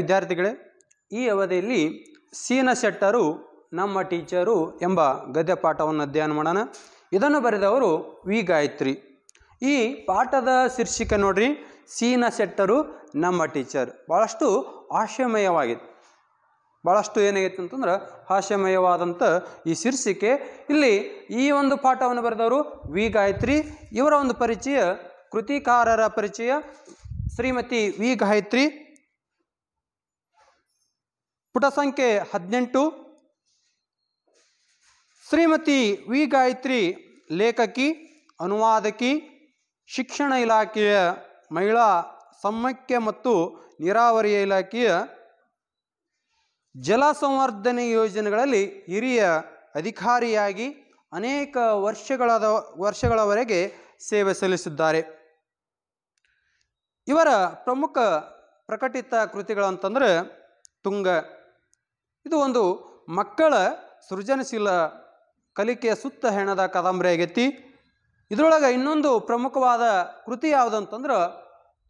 ವಿದ್ಯಾರ್ಥಿಗಳೇ ಈ ಅವಧಿಯಲ್ಲಿ ಸೀನ ಶೆಟ್ಟರು ನಮ್ಮ ಟೀಚರು ಎಂಬ ಗದ್ಯ ಪಾಠವನ್ನು ಅಧ್ಯಯನ ಮಾಡೋಣ ಇದನ್ನು ಬರೆದವರು ವಿ ಗಾಯತ್ರಿ ಈ ಪಾಠದ ಶೀರ್ಷಿಕೆ ನೋಡ್ರಿ ಸೀನ ಶೆಟ್ಟರು ನಮ್ಮ ಟೀಚರ್ ಭಾಳಷ್ಟು ಹಾಸ್ಯಮಯವಾಗಿತ್ತು ಭಾಳಷ್ಟು ಏನಾಗೈತೆ ಅಂತಂದ್ರೆ ಹಾಸ್ಯಮಯವಾದಂಥ ಈ ಶೀರ್ಷಿಕೆ ಇಲ್ಲಿ ಈ ಒಂದು ಪಾಠವನ್ನು ಬರೆದವರು ವಿ ಗಾಯತ್ರಿ ಇವರ ಒಂದು ಪರಿಚಯ ಕೃತಿಕಾರರ ಪರಿಚಯ ಶ್ರೀಮತಿ ವಿ ಗಾಯತ್ರಿ ಪುಟ ಸಂಖ್ಯೆ ಹದಿನೆಂಟು ಶ್ರೀಮತಿ ವಿ ಗಾಯತ್ರಿ ಲೇಖಕಿ ಅನುವಾದಕಿ ಶಿಕ್ಷಣ ಇಲಾಖೆಯ ಮಹಿಳಾ ಸಮ್ಮಕ್ಯ ಮತ್ತು ನೀರಾವರಿ ಇಲಾಖೆಯ ಜಲ ಸಂವರ್ಧನೆ ಯೋಜನೆಗಳಲ್ಲಿ ಹಿರಿಯ ಅಧಿಕಾರಿಯಾಗಿ ಅನೇಕ ವರ್ಷಗಳ ವರ್ಷಗಳವರೆಗೆ ಸೇವೆ ಸಲ್ಲಿಸಿದ್ದಾರೆ ಇವರ ಪ್ರಮುಖ ಪ್ರಕಟಿತ ಕೃತಿಗಳಂತಂದರೆ ತುಂಗ ಇದು ಒಂದು ಮಕ್ಕಳ ಸೃಜನಶೀಲ ಕಲಿಕೆಯ ಸುತ್ತ ಹೆಣದ ಕಾದಂಬರಿ ಆಗೈತಿ ಇದರೊಳಗೆ ಇನ್ನೊಂದು ಪ್ರಮುಖವಾದ ಕೃತಿ ಯಾವುದಂತಂದ್ರೆ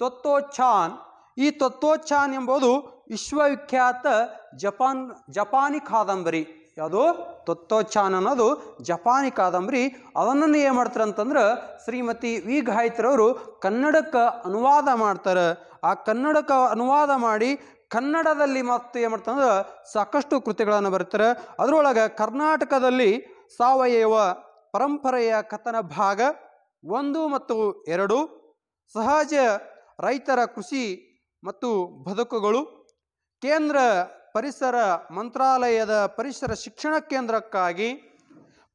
ತತ್ವೋಚ್ಛಾನ್ ಈ ತತ್ವೋಚ್ಛಾನ್ ಎಂಬುದು ವಿಶ್ವವಿಖ್ಯಾತ ಜಪಾನ್ ಜಪಾನಿ ಕಾದಂಬರಿ ಯಾವುದು ತೊತ್ತೋಛಾನ್ ಅನ್ನೋದು ಜಪಾನಿ ಕಾದಂಬರಿ ಅದನ್ನು ಏನು ಮಾಡ್ತಾರೆ ಅಂತಂದ್ರೆ ಶ್ರೀಮತಿ ವಿ ಅವರು ಕನ್ನಡಕ್ಕೆ ಅನುವಾದ ಮಾಡ್ತಾರೆ ಆ ಕನ್ನಡಕ್ಕೆ ಅನುವಾದ ಮಾಡಿ ಕನ್ನಡದಲ್ಲಿ ಮತ್ತು ಏನು ಮಾಡ್ತಂದ್ರೆ ಸಾಕಷ್ಟು ಕೃತಿಗಳನ್ನು ಬರೀತಾರೆ ಅದರೊಳಗೆ ಕರ್ನಾಟಕದಲ್ಲಿ ಸಾವಯವ ಪರಂಪರೆಯ ಕಥನ ಭಾಗ ಒಂದು ಮತ್ತು ಎರಡು ಸಹಜ ರೈತರ ಕೃಷಿ ಮತ್ತು ಬದುಕುಗಳು ಕೇಂದ್ರ ಪರಿಸರ ಮಂತ್ರಾಲಯದ ಪರಿಸರ ಶಿಕ್ಷಣ ಕೇಂದ್ರಕ್ಕಾಗಿ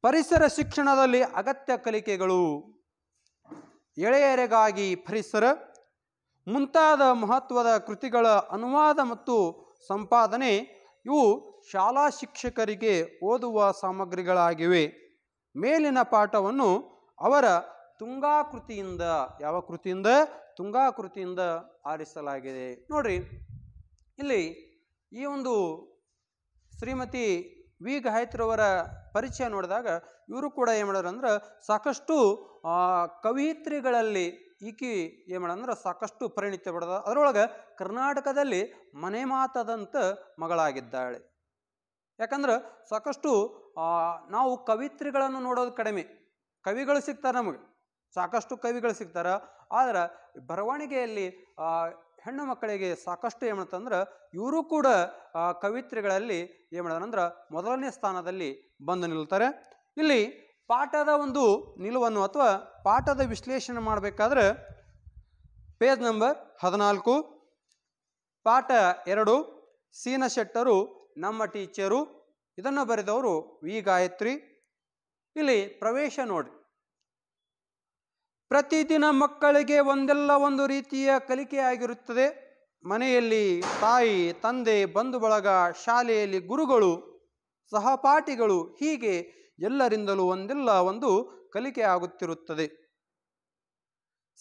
ಪರಿಸರ ಶಿಕ್ಷಣದಲ್ಲಿ ಅಗತ್ಯ ಕಲಿಕೆಗಳು ಎಳೆಯರಿಗಾಗಿ ಪರಿಸರ ಮುಂತಾದ ಮಹತ್ವದ ಕೃತಿಗಳ ಅನುವಾದ ಮತ್ತು ಸಂಪಾದನೆ ಇವು ಶಾಲಾ ಶಿಕ್ಷಕರಿಗೆ ಓದುವ ಸಾಮಗ್ರಿಗಳಾಗಿವೆ ಮೇಲಿನ ಪಾಠವನ್ನು ಅವರ ತುಂಗಾಕೃತಿಯಿಂದ ಯಾವ ಕೃತಿಯಿಂದ ತುಂಗಾಕೃತಿಯಿಂದ ಆರಿಸಲಾಗಿದೆ ನೋಡ್ರಿ ಇಲ್ಲಿ ಈ ಒಂದು ಶ್ರೀಮತಿ ವಿ ಗಾಯತ್ರವರ ಪರಿಚಯ ನೋಡಿದಾಗ ಇವರು ಕೂಡ ಏನು ಮಾಡೋರು ಅಂದ್ರೆ ಸಾಕಷ್ಟು ಕವಿಯಿತ್ರಿಗಳಲ್ಲಿ ಈಕಿ ಏನು ಅಂದ್ರೆ ಸಾಕಷ್ಟು ಪರಿಣಿತ ಪಡೆದ ಅದರೊಳಗೆ ಕರ್ನಾಟಕದಲ್ಲಿ ಮನೆ ಮಾತದಂಥ ಮಗಳಾಗಿದ್ದಾಳೆ ಯಾಕಂದ್ರೆ ಸಾಕಷ್ಟು ನಾವು ಕವಿತ್ರಿಗಳನ್ನು ನೋಡೋದು ಕಡಿಮೆ ಕವಿಗಳು ಸಿಗ್ತಾರೆ ನಮಗೆ ಸಾಕಷ್ಟು ಕವಿಗಳು ಸಿಗ್ತಾರೆ ಆದರೆ ಬರವಣಿಗೆಯಲ್ಲಿ ಹೆಣ್ಣು ಮಕ್ಕಳಿಗೆ ಸಾಕಷ್ಟು ಏಮಂತಂದ್ರೆ ಇವರು ಕೂಡ ಕವಿತ್ರಿಗಳಲ್ಲಿ ಏನು ಮೊದಲನೇ ಸ್ಥಾನದಲ್ಲಿ ಬಂದು ನಿಲ್ತಾರೆ ಇಲ್ಲಿ ಪಾಠದ ಒಂದು ನಿಲುವನ್ನು ಅಥವಾ ಪಾಠದ ವಿಶ್ಲೇಷಣೆ ಮಾಡಬೇಕಾದ್ರೆ ಪೇಜ್ ನಂಬರ್ ಹದಿನಾಲ್ಕು ಪಾಠ ಎರಡು ಸೀನ ಶೆಟ್ಟರು ನಮ್ಮ ಟೀಚರು ಇದನ್ನು ಬರೆದವರು ವಿ ಗಾಯತ್ರಿ ಇಲ್ಲಿ ಪ್ರವೇಶ ನೋಡಿ ಪ್ರತಿದಿನ ಮಕ್ಕಳಿಗೆ ಒಂದೆಲ್ಲ ಒಂದು ರೀತಿಯ ಕಲಿಕೆ ಆಗಿರುತ್ತದೆ ಮನೆಯಲ್ಲಿ ತಾಯಿ ತಂದೆ ಬಂಧು ಬಳಗ ಶಾಲೆಯಲ್ಲಿ ಗುರುಗಳು ಸಹಪಾಠಿಗಳು ಹೀಗೆ ಎಲ್ಲರಿಂದಲೂ ಒಂದಿಲ್ಲ ಒಂದು ಕಲಿಕೆ ಆಗುತ್ತಿರುತ್ತದೆ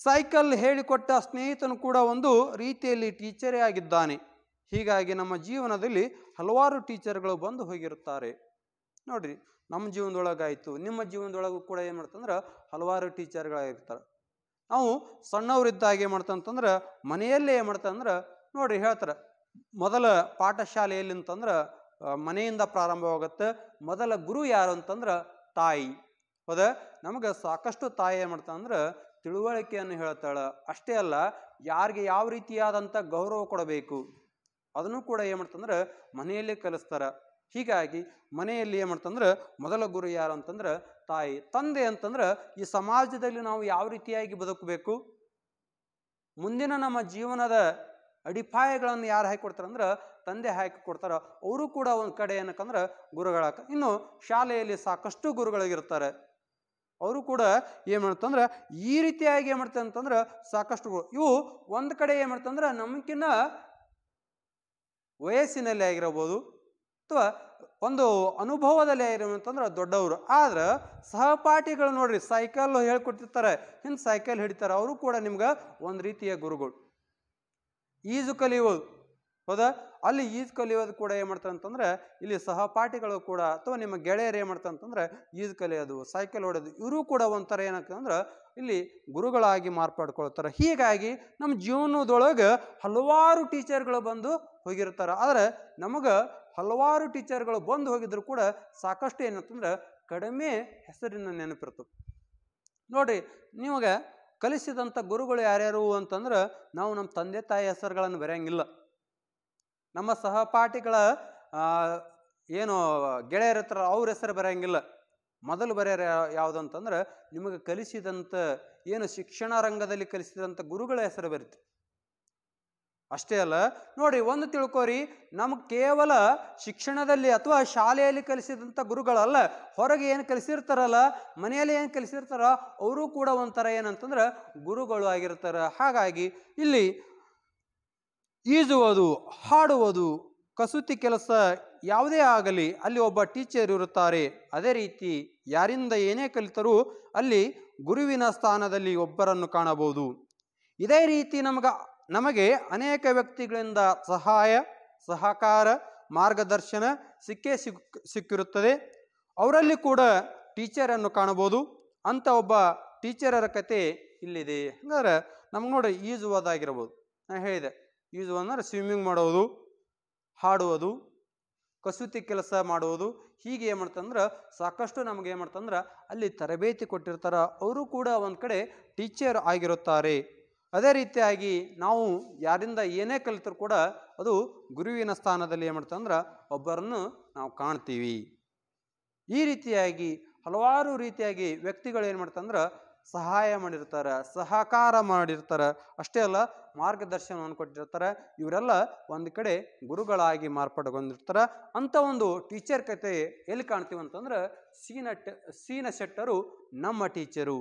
ಸೈಕಲ್ ಹೇಳಿಕೊಟ್ಟ ಸ್ನೇಹಿತನು ಕೂಡ ಒಂದು ರೀತಿಯಲ್ಲಿ ಟೀಚರೇ ಆಗಿದ್ದಾನೆ ಹೀಗಾಗಿ ನಮ್ಮ ಜೀವನದಲ್ಲಿ ಹಲವಾರು ಟೀಚರ್ಗಳು ಬಂದು ಹೋಗಿರುತ್ತಾರೆ ನೋಡ್ರಿ ನಮ್ಮ ಜೀವನದೊಳಗಾಯಿತು ನಿಮ್ಮ ಜೀವನದೊಳಗೂ ಕೂಡ ಏನು ಮಾಡ್ತಂದ್ರೆ ಹಲವಾರು ಟೀಚರ್ಗಳಾಗಿರ್ತಾರೆ ನಾವು ಸಣ್ಣವರಿದ್ದಾಗ ಏನು ಮಾಡ್ತಂತಂದ್ರೆ ಮನೆಯಲ್ಲೇ ಏನು ಮಾಡ್ತಂದ್ರೆ ನೋಡಿರಿ ಹೇಳ್ತಾರೆ ಮೊದಲ ಪಾಠಶಾಲೆಯಲ್ಲಿ ಅಂತಂದ್ರೆ ಮನೆಯಿಂದ ಪ್ರಾರಂಭವಾಗುತ್ತೆ ಮೊದಲ ಗುರು ಯಾರು ಅಂತಂದ್ರೆ ತಾಯಿ ಹೌದ ನಮಗೆ ಸಾಕಷ್ಟು ತಾಯಿ ಏನು ಮಾಡ್ತಾ ತಿಳುವಳಿಕೆಯನ್ನು ಹೇಳ್ತಾಳೆ ಅಷ್ಟೇ ಅಲ್ಲ ಯಾರಿಗೆ ಯಾವ ರೀತಿಯಾದಂಥ ಗೌರವ ಕೊಡಬೇಕು ಅದನ್ನು ಕೂಡ ಏನು ಮಾಡ್ತಂದ್ರೆ ಮನೆಯಲ್ಲೇ ಕಲಿಸ್ತಾರೆ ಹೀಗಾಗಿ ಮನೆಯಲ್ಲಿ ಏನು ಮಾಡ್ತಂದ್ರೆ ಮೊದಲ ಗುರು ಯಾರು ಅಂತಂದ್ರೆ ತಾಯಿ ತಂದೆ ಅಂತಂದ್ರೆ ಈ ಸಮಾಜದಲ್ಲಿ ನಾವು ಯಾವ ರೀತಿಯಾಗಿ ಬದುಕಬೇಕು ಮುಂದಿನ ನಮ್ಮ ಜೀವನದ ಅಡಿಪಾಯಗಳನ್ನು ಯಾರು ಹಾಕಿಕೊಡ್ತಾರೆ ಅಂದ್ರೆ ತಂದೆ ಹಾಕಿ ಕೊಡ್ತಾರೋ ಅವರು ಕೂಡ ಒಂದು ಕಡೆ ಏನಕ್ಕಂದ್ರೆ ಗುರುಗಳಾಕ ಇನ್ನು ಶಾಲೆಯಲ್ಲಿ ಸಾಕಷ್ಟು ಗುರುಗಳಾಗಿರ್ತಾರೆ ಅವರು ಕೂಡ ಏನು ಮಾಡ್ತಂದ್ರೆ ಈ ರೀತಿಯಾಗಿ ಏನು ಮಾಡ್ತಾರೆ ಅಂತಂದ್ರೆ ಸಾಕಷ್ಟು ಇವು ಒಂದು ಕಡೆ ಏನು ಮಾಡ್ತಂದ್ರೆ ನಮಗಿನ್ನ ವಯಸ್ಸಿನಲ್ಲಿ ಆಗಿರಬಹುದು ಅಥವಾ ಒಂದು ಅನುಭವದಲ್ಲಿ ಆಗಿರೋದಂತಂದ್ರೆ ದೊಡ್ಡವರು ಆದ್ರೆ ಸಹಪಾಠಿಗಳು ನೋಡ್ರಿ ಸೈಕಲ್ ಹೇಳ್ಕೊಟ್ಟಿರ್ತಾರೆ ಹಿಂದ್ ಸೈಕಲ್ ಹಿಡಿತಾರೆ ಅವರು ಕೂಡ ನಿಮ್ಗೆ ಒಂದು ರೀತಿಯ ಗುರುಗಳು ಈಜು ಕಲಿಯುವುದು ಹೌದಾ ಅಲ್ಲಿ ಈಜು ಕಲಿಯೋದು ಕೂಡ ಏನು ಮಾಡ್ತಾರೆ ಅಂತಂದರೆ ಇಲ್ಲಿ ಸಹಪಾಠಿಗಳು ಕೂಡ ಅಥವಾ ನಿಮ್ಮ ಗೆಳೆಯರು ಏನು ಮಾಡ್ತಾರೆ ಅಂತಂದರೆ ಈಜು ಕಲಿಯೋದು ಸೈಕಲ್ ಹೊಡೆಯೋದು ಇವರು ಕೂಡ ಒಂಥರ ಏನಕ್ಕೆ ಅಂದ್ರೆ ಇಲ್ಲಿ ಗುರುಗಳಾಗಿ ಮಾರ್ಪಾಡ್ಕೊಳ್ತಾರೆ ಹೀಗಾಗಿ ನಮ್ಮ ಜೀವನದೊಳಗೆ ಹಲವಾರು ಟೀಚರ್ಗಳು ಬಂದು ಹೋಗಿರ್ತಾರೆ ಆದರೆ ನಮಗೆ ಹಲವಾರು ಟೀಚರ್ಗಳು ಬಂದು ಹೋಗಿದ್ರು ಕೂಡ ಸಾಕಷ್ಟು ಏನಂತಂದ್ರೆ ಕಡಿಮೆ ಹೆಸರಿನ ನೆನಪಿರ್ತವೆ ನೋಡಿ ನಿಮಗೆ ಕಲಿಸಿದಂಥ ಗುರುಗಳು ಯಾರ್ಯಾರು ಅಂತಂದ್ರೆ ನಾವು ನಮ್ಮ ತಂದೆ ತಾಯಿ ಹೆಸರುಗಳನ್ನು ಬರೆಯಂಗಿಲ್ಲ ನಮ್ಮ ಸಹಪಾಠಿಗಳ ಏನು ಗೆಳೆಯರತ್ರ ಅವ್ರ ಹೆಸರು ಬರೆಯಂಗಿಲ್ಲ ಮೊದಲು ಬರೆಯರ ಯಾವುದಂತಂದ್ರೆ ನಿಮಗೆ ಕಲಿಸಿದಂಥ ಏನು ಶಿಕ್ಷಣ ರಂಗದಲ್ಲಿ ಕಲಿಸಿದಂಥ ಗುರುಗಳ ಹೆಸರು ಬರುತ್ತೆ ಅಷ್ಟೇ ಅಲ್ಲ ನೋಡಿ ಒಂದು ತಿಳ್ಕೋರಿ ನಮ್ಗೆ ಕೇವಲ ಶಿಕ್ಷಣದಲ್ಲಿ ಅಥವಾ ಶಾಲೆಯಲ್ಲಿ ಕಲಿಸಿದಂಥ ಗುರುಗಳಲ್ಲ ಹೊರಗೆ ಏನು ಕಲಿಸಿರ್ತಾರಲ್ಲ ಮನೆಯಲ್ಲಿ ಏನು ಕಲಿಸಿರ್ತಾರ ಅವರು ಕೂಡ ಒಂಥರ ಏನಂತಂದ್ರೆ ಗುರುಗಳು ಆಗಿರ್ತಾರೆ ಹಾಗಾಗಿ ಇಲ್ಲಿ ಈಜುವುದು ಹಾಡುವುದು ಕಸೂತಿ ಕೆಲಸ ಯಾವುದೇ ಆಗಲಿ ಅಲ್ಲಿ ಒಬ್ಬ ಟೀಚರ್ ಇರುತ್ತಾರೆ ಅದೇ ರೀತಿ ಯಾರಿಂದ ಏನೇ ಕಲಿತರೂ ಅಲ್ಲಿ ಗುರುವಿನ ಸ್ಥಾನದಲ್ಲಿ ಒಬ್ಬರನ್ನು ಕಾಣಬಹುದು ಇದೇ ರೀತಿ ನಮಗೆ ನಮಗೆ ಅನೇಕ ವ್ಯಕ್ತಿಗಳಿಂದ ಸಹಾಯ ಸಹಕಾರ ಮಾರ್ಗದರ್ಶನ ಸಿಕ್ಕೇ ಸಿಕ್ಕಿರುತ್ತದೆ ಅವರಲ್ಲಿ ಕೂಡ ಟೀಚರನ್ನು ಕಾಣಬಹುದು ಅಂಥ ಒಬ್ಬ ಟೀಚರರ ಕತೆ ಇಲ್ಲಿದೆ ಹಂಗಾದ್ರೆ ನಮ್ಗೆ ನೋಡಿ ಈಜುವುದಾಗಿರ್ಬೋದು ನಾನು ಹೇಳಿದೆ ಈಜು ಅಂದರೆ ಸ್ವಿಮ್ಮಿಂಗ್ ಮಾಡೋದು ಹಾಡುವುದು ಕಸೂತಿ ಕೆಲಸ ಮಾಡುವುದು ಹೀಗೆ ಏನು ಮಾಡ್ತಂದ್ರೆ ಸಾಕಷ್ಟು ನಮ್ಗೆ ಏನು ಮಾಡ್ತಂದ್ರೆ ಅಲ್ಲಿ ತರಬೇತಿ ಕೊಟ್ಟಿರ್ತಾರೆ ಅವರು ಕೂಡ ಒಂದು ಕಡೆ ಟೀಚರ್ ಆಗಿರುತ್ತಾರೆ ಅದೇ ರೀತಿಯಾಗಿ ನಾವು ಯಾರಿಂದ ಏನೇ ಕಲಿತರೂ ಕೂಡ ಅದು ಗುರುವಿನ ಸ್ಥಾನದಲ್ಲಿ ಏನು ಮಾಡ್ತಂದ್ರೆ ಒಬ್ಬರನ್ನು ನಾವು ಕಾಣ್ತೀವಿ ಈ ರೀತಿಯಾಗಿ ಹಲವಾರು ರೀತಿಯಾಗಿ ವ್ಯಕ್ತಿಗಳು ಏನು ಮಾಡ್ತಂದ್ರೆ ಸಹಾಯ ಮಾಡಿರ್ತಾರೆ ಸಹಕಾರ ಮಾಡಿರ್ತಾರೆ ಅಷ್ಟೇ ಅಲ್ಲ ಮಾರ್ಗದರ್ಶನವನ್ನು ಕೊಟ್ಟಿರ್ತಾರೆ ಇವರೆಲ್ಲ ಒಂದು ಕಡೆ ಗುರುಗಳಾಗಿ ಮಾರ್ಪಾಡುಗೊಂಡಿರ್ತಾರೆ ಅಂಥ ಒಂದು ಟೀಚರ್ ಕತೆ ಎಲ್ಲಿ ಕಾಣ್ತೀವಿ ಅಂತಂದ್ರೆ ಸೀನ ಸೀನ ಶೆಟ್ಟರು ನಮ್ಮ ಟೀಚರು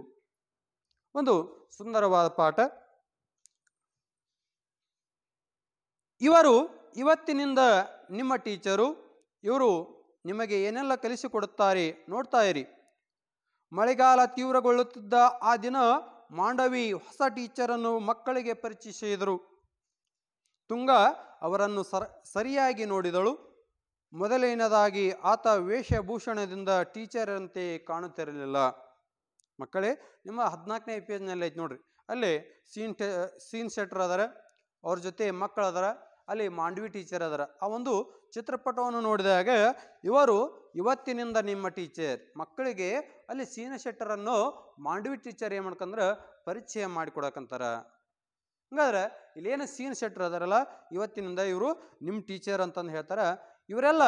ಒಂದು ಸುಂದರವಾದ ಪಾಠ ಇವರು ಇವತ್ತಿನಿಂದ ನಿಮ್ಮ ಟೀಚರು ಇವರು ನಿಮಗೆ ಏನೆಲ್ಲ ಕಲಿಸಿಕೊಡುತ್ತಾರೆ ನೋಡ್ತಾ ಇರಿ ಮಳೆಗಾಲ ತೀವ್ರಗೊಳ್ಳುತ್ತಿದ್ದ ಆ ದಿನ ಮಾಂಡವಿ ಹೊಸ ಟೀಚರನ್ನು ಮಕ್ಕಳಿಗೆ ಪರಿಚಯಿಸಿದರು ತುಂಗ ಅವರನ್ನು ಸರ ಸರಿಯಾಗಿ ನೋಡಿದಳು ಮೊದಲನೇದಾಗಿ ಆತ ವೇಷಭೂಷಣದಿಂದ ಟೀಚರಂತೆ ಕಾಣುತ್ತಿರಲಿಲ್ಲ ಮಕ್ಕಳೇ ನಿಮ್ಮ ಹದಿನಾಲ್ಕನೇ ಪೇಜ್ನಲ್ಲಿ ಐತೆ ನೋಡ್ರಿ ಅಲ್ಲಿ ಸೀನ್ ಟೆ ಸೀನ್ ಸೆಟ್ರ್ ಅದರ ಅವ್ರ ಜೊತೆ ಮಕ್ಕಳು ಅಲ್ಲಿ ಮಾಂಡವಿ ಟೀಚರ್ ಅದರ ಆ ಒಂದು ಚಿತ್ರಪಟವನ್ನು ನೋಡಿದಾಗ ಇವರು ಇವತ್ತಿನಿಂದ ನಿಮ್ಮ ಟೀಚರ್ ಮಕ್ಕಳಿಗೆ ಅಲ್ಲಿ ಸೀನ ಶೆಟ್ಟರನ್ನು ಮಾಂಡವಿ ಟೀಚರ್ ಏನು ಮಾಡ್ಕಂದ್ರೆ ಪರಿಚಯ ಮಾಡಿಕೊಡಕಂತಾರ ಹಂಗಾದ್ರೆ ಇಲ್ಲೇನು ಸೀನ್ ಶೆಟ್ಟರ್ ಅದಾರಲ್ಲ ಇವತ್ತಿನಿಂದ ಇವರು ನಿಮ್ಮ ಟೀಚರ್ ಅಂತಂದು ಹೇಳ್ತಾರೆ ಇವರೆಲ್ಲ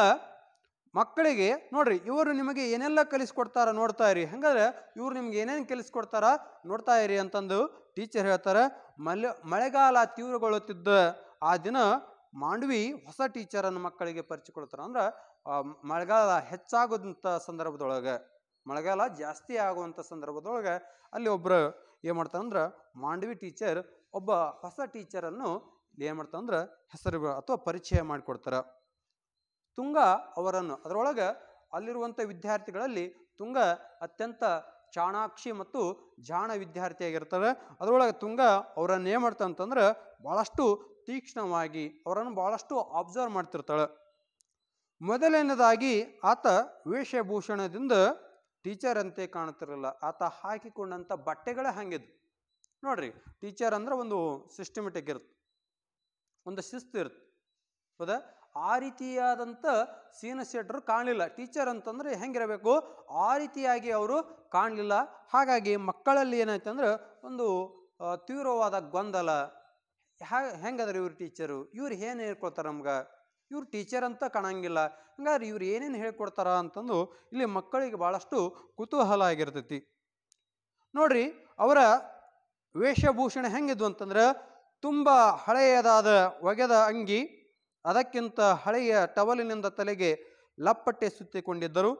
ಮಕ್ಕಳಿಗೆ ನೋಡ್ರಿ ಇವರು ನಿಮಗೆ ಏನೆಲ್ಲ ಕಲಿಸ್ಕೊಡ್ತಾರ ನೋಡ್ತಾ ಇರಿ ಹಂಗಾದ್ರೆ ಇವ್ರು ನಿಮ್ಗೆ ಏನೇನು ಕಲಿಸ್ಕೊಡ್ತಾರ ನೋಡ್ತಾ ಇರಿ ಅಂತಂದು ಟೀಚರ್ ಹೇಳ್ತಾರೆ ಮಲೆ ಮಳೆಗಾಲ ತೀವ್ರಗೊಳ್ಳುತ್ತಿದ್ದ ಆ ದಿನ ಮಾಂಡವಿ ಹೊಸ ಟೀಚರನ್ನು ಮಕ್ಕಳಿಗೆ ಪರಿಚಯ ಕೊಡ್ತಾರೆ ಅಂದ್ರೆ ಮಳೆಗಾಲ ಹೆಚ್ಚಾಗೋದಂಥ ಸಂದರ್ಭದೊಳಗೆ ಮಳೆಗಾಲ ಜಾಸ್ತಿ ಆಗುವಂಥ ಸಂದರ್ಭದೊಳಗೆ ಅಲ್ಲಿ ಒಬ್ಬರು ಏನು ಮಾಡ್ತಾರಂದ್ರೆ ಮಾಂಡವಿ ಟೀಚರ್ ಒಬ್ಬ ಹೊಸ ಟೀಚರನ್ನು ಏನು ಮಾಡ್ತಾರಂದ್ರೆ ಹೆಸರು ಅಥವಾ ಪರಿಚಯ ಮಾಡಿಕೊಡ್ತಾರೆ ತುಂಗ ಅವರನ್ನು ಅದರೊಳಗೆ ಅಲ್ಲಿರುವಂಥ ವಿದ್ಯಾರ್ಥಿಗಳಲ್ಲಿ ತುಂಗ ಅತ್ಯಂತ ಚಾಣಾಕ್ಷಿ ಮತ್ತು ಜಾಣ ವಿದ್ಯಾರ್ಥಿಯಾಗಿರ್ತಾರೆ ಅದರೊಳಗೆ ತುಂಗ ಅವರನ್ನು ಏನು ಅಂತಂದ್ರೆ ಭಾಳಷ್ಟು ತೀಕ್ಷ್ಣವಾಗಿ ಅವರನ್ನು ಭಾಳಷ್ಟು ಅಬ್ಸರ್ವ್ ಮಾಡ್ತಿರ್ತಾಳೆ ಮೊದಲನೇದಾಗಿ ಆತ ವೇಷಭೂಷಣದಿಂದ ಟೀಚರ್ ಅಂತೆ ಕಾಣುತ್ತಿರಲಿಲ್ಲ ಆತ ಹಾಕಿಕೊಂಡಂಥ ಬಟ್ಟೆಗಳೇ ಹಾಗಿದ್ವು ನೋಡ್ರಿ ಟೀಚರ್ ಅಂದ್ರೆ ಒಂದು ಸಿಸ್ಟಮೆಟಿಕ್ ಇರುತ್ತೆ ಒಂದು ಶಿಸ್ತು ಇರುತ್ತೆ ಹೌದಾ ಆ ರೀತಿಯಾದಂಥ ಸೀನ ಸೆಟ್ರು ಕಾಣಲಿಲ್ಲ ಟೀಚರ್ ಅಂತಂದ್ರೆ ಹೆಂಗಿರಬೇಕು ಆ ರೀತಿಯಾಗಿ ಅವರು ಕಾಣಲಿಲ್ಲ ಹಾಗಾಗಿ ಮಕ್ಕಳಲ್ಲಿ ಏನಾಯ್ತಂದ್ರೆ ಒಂದು ತೀವ್ರವಾದ ಗೊಂದಲ ಹ್ಯಾ ಅದ್ರ ಇವ್ರ ಟೀಚರು ಇವ್ರು ಏನು ಹೇಳ್ಕೊಳ್ತಾರೆ ನಮ್ಗೆ ಇವ್ರು ಟೀಚರ್ ಅಂತ ಕಾಣಂಗಿಲ್ಲ ಹಂಗಾದ್ರೆ ಇವ್ರು ಏನೇನು ಹೇಳ್ಕೊಡ್ತಾರ ಅಂತಂದು ಇಲ್ಲಿ ಮಕ್ಕಳಿಗೆ ಭಾಳಷ್ಟು ಕುತೂಹಲ ಆಗಿರ್ತೈತಿ ನೋಡ್ರಿ ಅವರ ವೇಷಭೂಷಣ ಹೆಂಗಿದ್ವು ಅಂತಂದ್ರೆ ತುಂಬ ಹಳೆಯದಾದ ಒಗೆದ ಅಂಗಿ ಅದಕ್ಕಿಂತ ಹಳೆಯ ಟವಲಿನಿಂದ ತಲೆಗೆ ಲಪ್ಪಟ್ಟೆ ಸುತ್ತಿಕೊಂಡಿದ್ದರು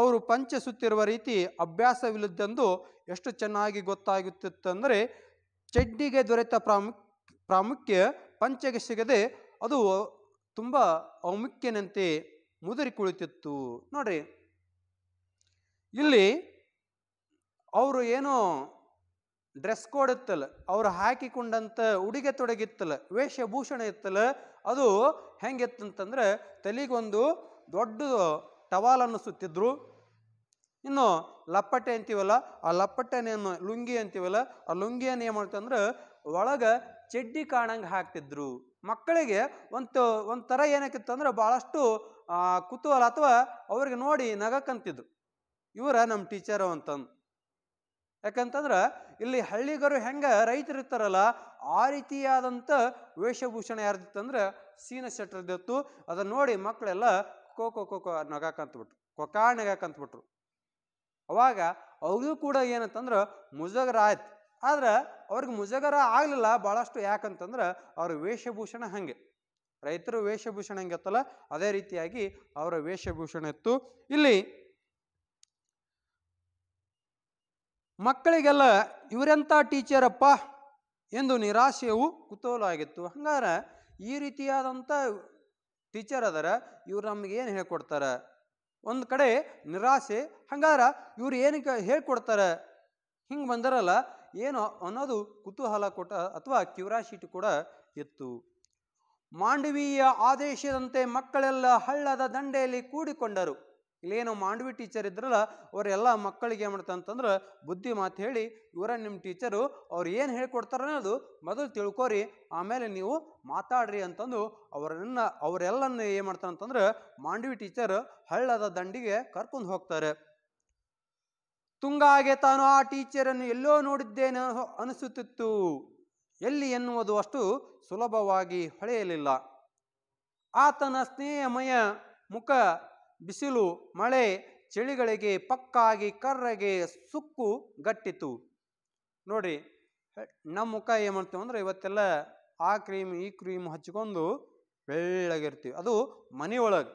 ಅವರು ಪಂಚೆ ಸುತ್ತಿರುವ ರೀತಿ ಅಭ್ಯಾಸವಿಲ್ಲದ್ದೆಂದು ಎಷ್ಟು ಚೆನ್ನಾಗಿ ಗೊತ್ತಾಗುತ್ತಿತ್ತಂದರೆ ಚಡ್ಡಿಗೆ ದೊರೆತ ಪ್ರಾಮುಖ್ಯ ಪ್ರಾಮುಖ್ಯ ಪಂಚಗೆ ಸಿಗದೆ ಅದು ತುಂಬ ಔಮುಖ್ಯನಂತೆ ಮುದುರಿ ಕುಳಿತಿತ್ತು ನೋಡ್ರಿ ಇಲ್ಲಿ ಅವರು ಏನೋ ಡ್ರೆಸ್ ಕೋಡ್ ಇತ್ತಲ್ಲ ಅವರು ಹಾಕಿಕೊಂಡಂಥ ಉಡುಗೆ ತೊಡಗಿತ್ತಲ್ಲ ವೇಷಭೂಷಣ ಇತ್ತಲ್ಲ ಅದು ಹೆಂಗಿತ್ತಂತಂದ್ರೆ ತಲೆಗೊಂದು ದೊಡ್ಡ ಟವಾಲನ್ನು ಸುತ್ತಿದ್ರು ಇನ್ನು ಲಪ್ಪಟೆ ಅಂತೀವಲ್ಲ ಆ ಲಪ್ಪಟೆನೇನು ಲುಂಗಿ ಅಂತೀವಲ್ಲ ಆ ಲುಂಗಿಯನ್ನು ಏನು ಮಾಡ್ತಂದ್ರೆ ಒಳಗೆ ಚಡ್ಡಿ ಕಾಣಂಗೆ ಹಾಕ್ತಿದ್ರು ಮಕ್ಕಳಿಗೆ ಒಂದು ಒಂಥರ ಏನಕ್ಕಿತ್ತು ಅಂದ್ರೆ ಭಾಳಷ್ಟು ಕುತೂಹಲ ಅಥವಾ ಅವ್ರಿಗೆ ನೋಡಿ ನಗಕಂತಿದ್ರು ಇವರ ನಮ್ಮ ಟೀಚರ್ ಅಂತಂದು ಯಾಕಂತಂದ್ರೆ ಇಲ್ಲಿ ಹಳ್ಳಿಗರು ಹೆಂಗೆ ಇರ್ತಾರಲ್ಲ ಆ ರೀತಿಯಾದಂಥ ವೇಷಭೂಷಣ ಅಂದ್ರೆ ಸೀನ ಶೆಟ್ಟರ್ದಿತ್ತು ಅದನ್ನ ನೋಡಿ ಮಕ್ಕಳೆಲ್ಲ ಖೋ ಖೋ ಖೋ ಖೋ ನಗಾಕಂತ್ಬಿಟ್ರು ಕೊಕ್ಕಾ ಬಿಟ್ರು ಅವಾಗ ಅವ್ರಿಗೂ ಕೂಡ ಏನಂತಂದ್ರೆ ಮುಜುಗರಾಯ್ತು ಆಯ್ತು ಆದ್ರೆ ಅವ್ರಿಗೆ ಮುಜಗರ ಆಗಲಿಲ್ಲ ಭಾಳಷ್ಟು ಯಾಕಂತಂದ್ರೆ ಅವ್ರ ವೇಷಭೂಷಣ ಹಾಗೆ ರೈತರ ವೇಷಭೂಷಣ ಇತ್ತಲ್ಲ ಅದೇ ರೀತಿಯಾಗಿ ಅವರ ವೇಷಭೂಷಣ ಇತ್ತು ಇಲ್ಲಿ ಮಕ್ಕಳಿಗೆಲ್ಲ ಇವರೆಂಥ ಟೀಚರಪ್ಪ ಎಂದು ನಿರಾಶೆಯು ಕುತೂಹಲ ಆಗಿತ್ತು ಹಂಗಾರ ಈ ರೀತಿಯಾದಂಥ ಟೀಚರ್ ಅದರ ಇವ್ರು ನಮ್ಗೆ ಏನು ಹೇಳ್ಕೊಡ್ತಾರೆ ಒಂದು ಕಡೆ ನಿರಾಸೆ ಹಂಗಾರ ಇವ್ರು ಏನಕ್ಕೆ ಹೇಳ್ಕೊಡ್ತಾರೆ ಹಿಂಗೆ ಬಂದರಲ್ಲ ಏನು ಅನ್ನೋದು ಕುತೂಹಲ ಕೊಟ್ಟ ಅಥವಾ ಕ್ಯೂರಾಸಿಟಿ ಕೂಡ ಇತ್ತು ಮಾಂಡವಿಯ ಆದೇಶದಂತೆ ಮಕ್ಕಳೆಲ್ಲ ಹಳ್ಳದ ದಂಡೆಯಲ್ಲಿ ಕೂಡಿಕೊಂಡರು ಇಲ್ಲೇನು ಮಾಂಡವಿ ಟೀಚರ್ ಇದ್ರಲ್ಲ ಅವರೆಲ್ಲ ಮಕ್ಕಳಿಗೆ ಏನು ಅಂತಂದ್ರೆ ಬುದ್ಧಿ ಮಾತು ಹೇಳಿ ಇವರ ನಿಮ್ಮ ಟೀಚರು ಅವ್ರು ಏನು ಹೇಳ್ಕೊಡ್ತಾರೆ ಅನ್ನೋದು ಮೊದಲು ತಿಳ್ಕೊರಿ ಆಮೇಲೆ ನೀವು ಮಾತಾಡ್ರಿ ಅಂತಂದು ಅವರನ್ನ ಅವರೆಲ್ಲನ್ನ ಏನು ಮಾಡ್ತಾರೆ ಅಂತಂದ್ರೆ ಮಾಂಡವಿ ಟೀಚರ್ ಹಳ್ಳದ ದಂಡಿಗೆ ಕರ್ಕೊಂಡು ಹೋಗ್ತಾರೆ ತುಂಗಾಗೆ ತಾನು ಆ ಟೀಚರನ್ನು ಎಲ್ಲೋ ನೋಡಿದ್ದೇನೆ ಅನಿಸುತ್ತಿತ್ತು ಎಲ್ಲಿ ಎನ್ನುವುದು ಅಷ್ಟು ಸುಲಭವಾಗಿ ಹೊಳೆಯಲಿಲ್ಲ ಆತನ ಸ್ನೇಹಮಯ ಮುಖ ಬಿಸಿಲು ಮಳೆ ಚಳಿಗಳಿಗೆ ಪಕ್ಕಾಗಿ ಕರ್ರಗೆ ಸುಕ್ಕು ಗಟ್ಟಿತು ನೋಡಿ ನಮ್ಮ ಮುಖ ಏನು ಇವತ್ತೆಲ್ಲ ಆ ಕ್ರೀಮ್ ಈ ಕ್ರೀಮ್ ಹಚ್ಕೊಂಡು ಬೆಳ್ಳಗಿರ್ತೀವಿ ಅದು ಮನೆಯೊಳಗೆ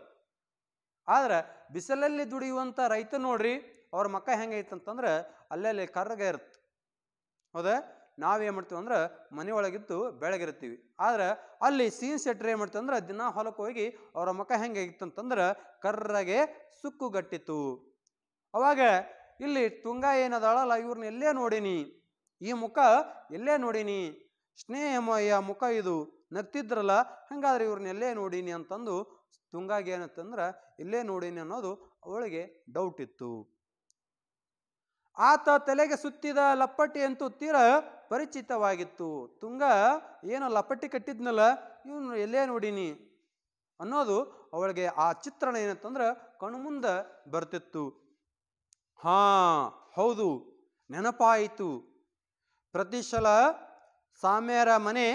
ಆದರೆ ಬಿಸಿಲಲ್ಲಿ ದುಡಿಯುವಂಥ ರೈತ ನೋಡ್ರಿ ಅವ್ರ ಮಕ್ಕ ಅಂತಂದ್ರೆ ಅಲ್ಲಲ್ಲಿ ಕರ್ರಗೆ ಇರುತ್ತೆ ಹೌದಾ ನಾವೇನು ಮಾಡ್ತೀವಿ ಅಂದ್ರೆ ಮನೆಯೊಳಗಿದ್ದು ಬೆಳಗಿರ್ತೀವಿ ಆದ್ರೆ ಅಲ್ಲಿ ಸೀನ್ ಸೆಟ್ರ್ ಏನು ಮಾಡ್ತೀವಿ ಅಂದ್ರೆ ದಿನ ಹೊಲಕ್ಕೆ ಹೋಗಿ ಅವರ ಅಂತಂದ್ರೆ ಅಂತಂದ್ರೆ ಕರ್ರಗೆ ಗಟ್ಟಿತ್ತು ಅವಾಗ ಇಲ್ಲಿ ತುಂಗ ಏನದಾಳಲ್ಲ ಇವ್ರನ್ನ ಎಲ್ಲೇ ನೋಡಿನಿ ಈ ಮುಖ ಎಲ್ಲೇ ನೋಡಿನಿ ಸ್ನೇಹಮಯ ಮುಖ ಇದು ನಗ್ತಿದ್ರಲ್ಲ ಹಂಗಾದ್ರೆ ಇವ್ರನ್ನ ಎಲ್ಲೇ ನೋಡೀನಿ ಅಂತಂದು ತುಂಗಾಗೆ ಏನಂತಂದ್ರೆ ಇಲ್ಲೇ ನೋಡೀನಿ ಅನ್ನೋದು ಅವಳಿಗೆ ಡೌಟ್ ಇತ್ತು ಆತ ತಲೆಗೆ ಸುತ್ತಿದ ಲಪ್ಪಟ್ಟಿ ಅಂತೂ ತೀರ ಪರಿಚಿತವಾಗಿತ್ತು ತುಂಗ ಏನು ಲಪ್ಪಟ್ಟಿ ಕಟ್ಟಿದ್ನಲ್ಲ ಇವನು ಎಲ್ಲೇ ನೋಡಿನಿ ಅನ್ನೋದು ಅವಳಿಗೆ ಆ ಚಿತ್ರಣ ಏನಂತಂದ್ರೆ ಕಣ್ಮುಂದ ಬರ್ತಿತ್ತು ಹಾ ಹೌದು ನೆನಪಾಯಿತು ಪ್ರತಿಶಲ ಸಾಮ್ಯರ ಮನೆ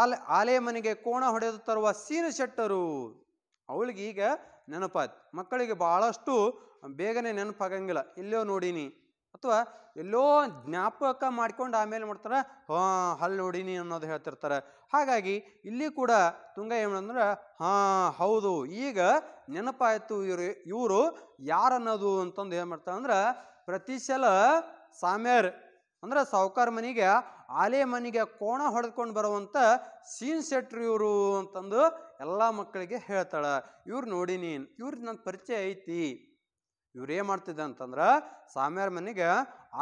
ಆಲೆ ಆಲೆ ಮನೆಗೆ ಕೋಣ ಹೊಡೆದು ತರುವ ಸೀನ ಶೆಟ್ಟರು ಅವಳಿಗೆ ಈಗ ನೆನಪಾಯ್ತು ಮಕ್ಕಳಿಗೆ ಭಾಳಷ್ಟು ಬೇಗನೆ ನೆನಪಾಗಂಗಿಲ್ಲ ಎಲ್ಲೋ ನೋಡಿನಿ ಅಥವಾ ಎಲ್ಲೋ ಜ್ಞಾಪಕ ಮಾಡ್ಕೊಂಡು ಆಮೇಲೆ ಮಾಡ್ತಾರೆ ಹಾಂ ಹಲ್ಲು ನೋಡಿನಿ ಅನ್ನೋದು ಹೇಳ್ತಿರ್ತಾರೆ ಹಾಗಾಗಿ ಇಲ್ಲಿ ಕೂಡ ತುಂಗ ಏನಂದ್ರೆ ಹಾಂ ಹೌದು ಈಗ ನೆನಪಾಯಿತು ಇವರು ಇವರು ಯಾರನ್ನೋದು ಅಂತಂದು ಏನು ಮಾಡ್ತಾರೆ ಅಂದ್ರೆ ಸಲ ಸಾಮ್ಯಾರ ಅಂದ್ರೆ ಸಾವುಕಾರ ಮನೆಗೆ ಆಲೆ ಮನೆಗೆ ಕೋಣ ಹೊಡೆದ್ಕೊಂಡು ಬರುವಂಥ ಸೀನ್ ಸೆಟ್ರು ಇವರು ಅಂತಂದು ಎಲ್ಲ ಮಕ್ಕಳಿಗೆ ಹೇಳ್ತಾಳೆ ಇವ್ರು ನೋಡಿನಿ ಇವ್ರ ನನ್ನ ಪರಿಚಯ ಐತಿ ಇವ್ರು ಮಾಡ್ತಿದ್ದ ಅಂತಂದ್ರೆ ಸಾಮ್ಯಾರ ಮನೆಗೆ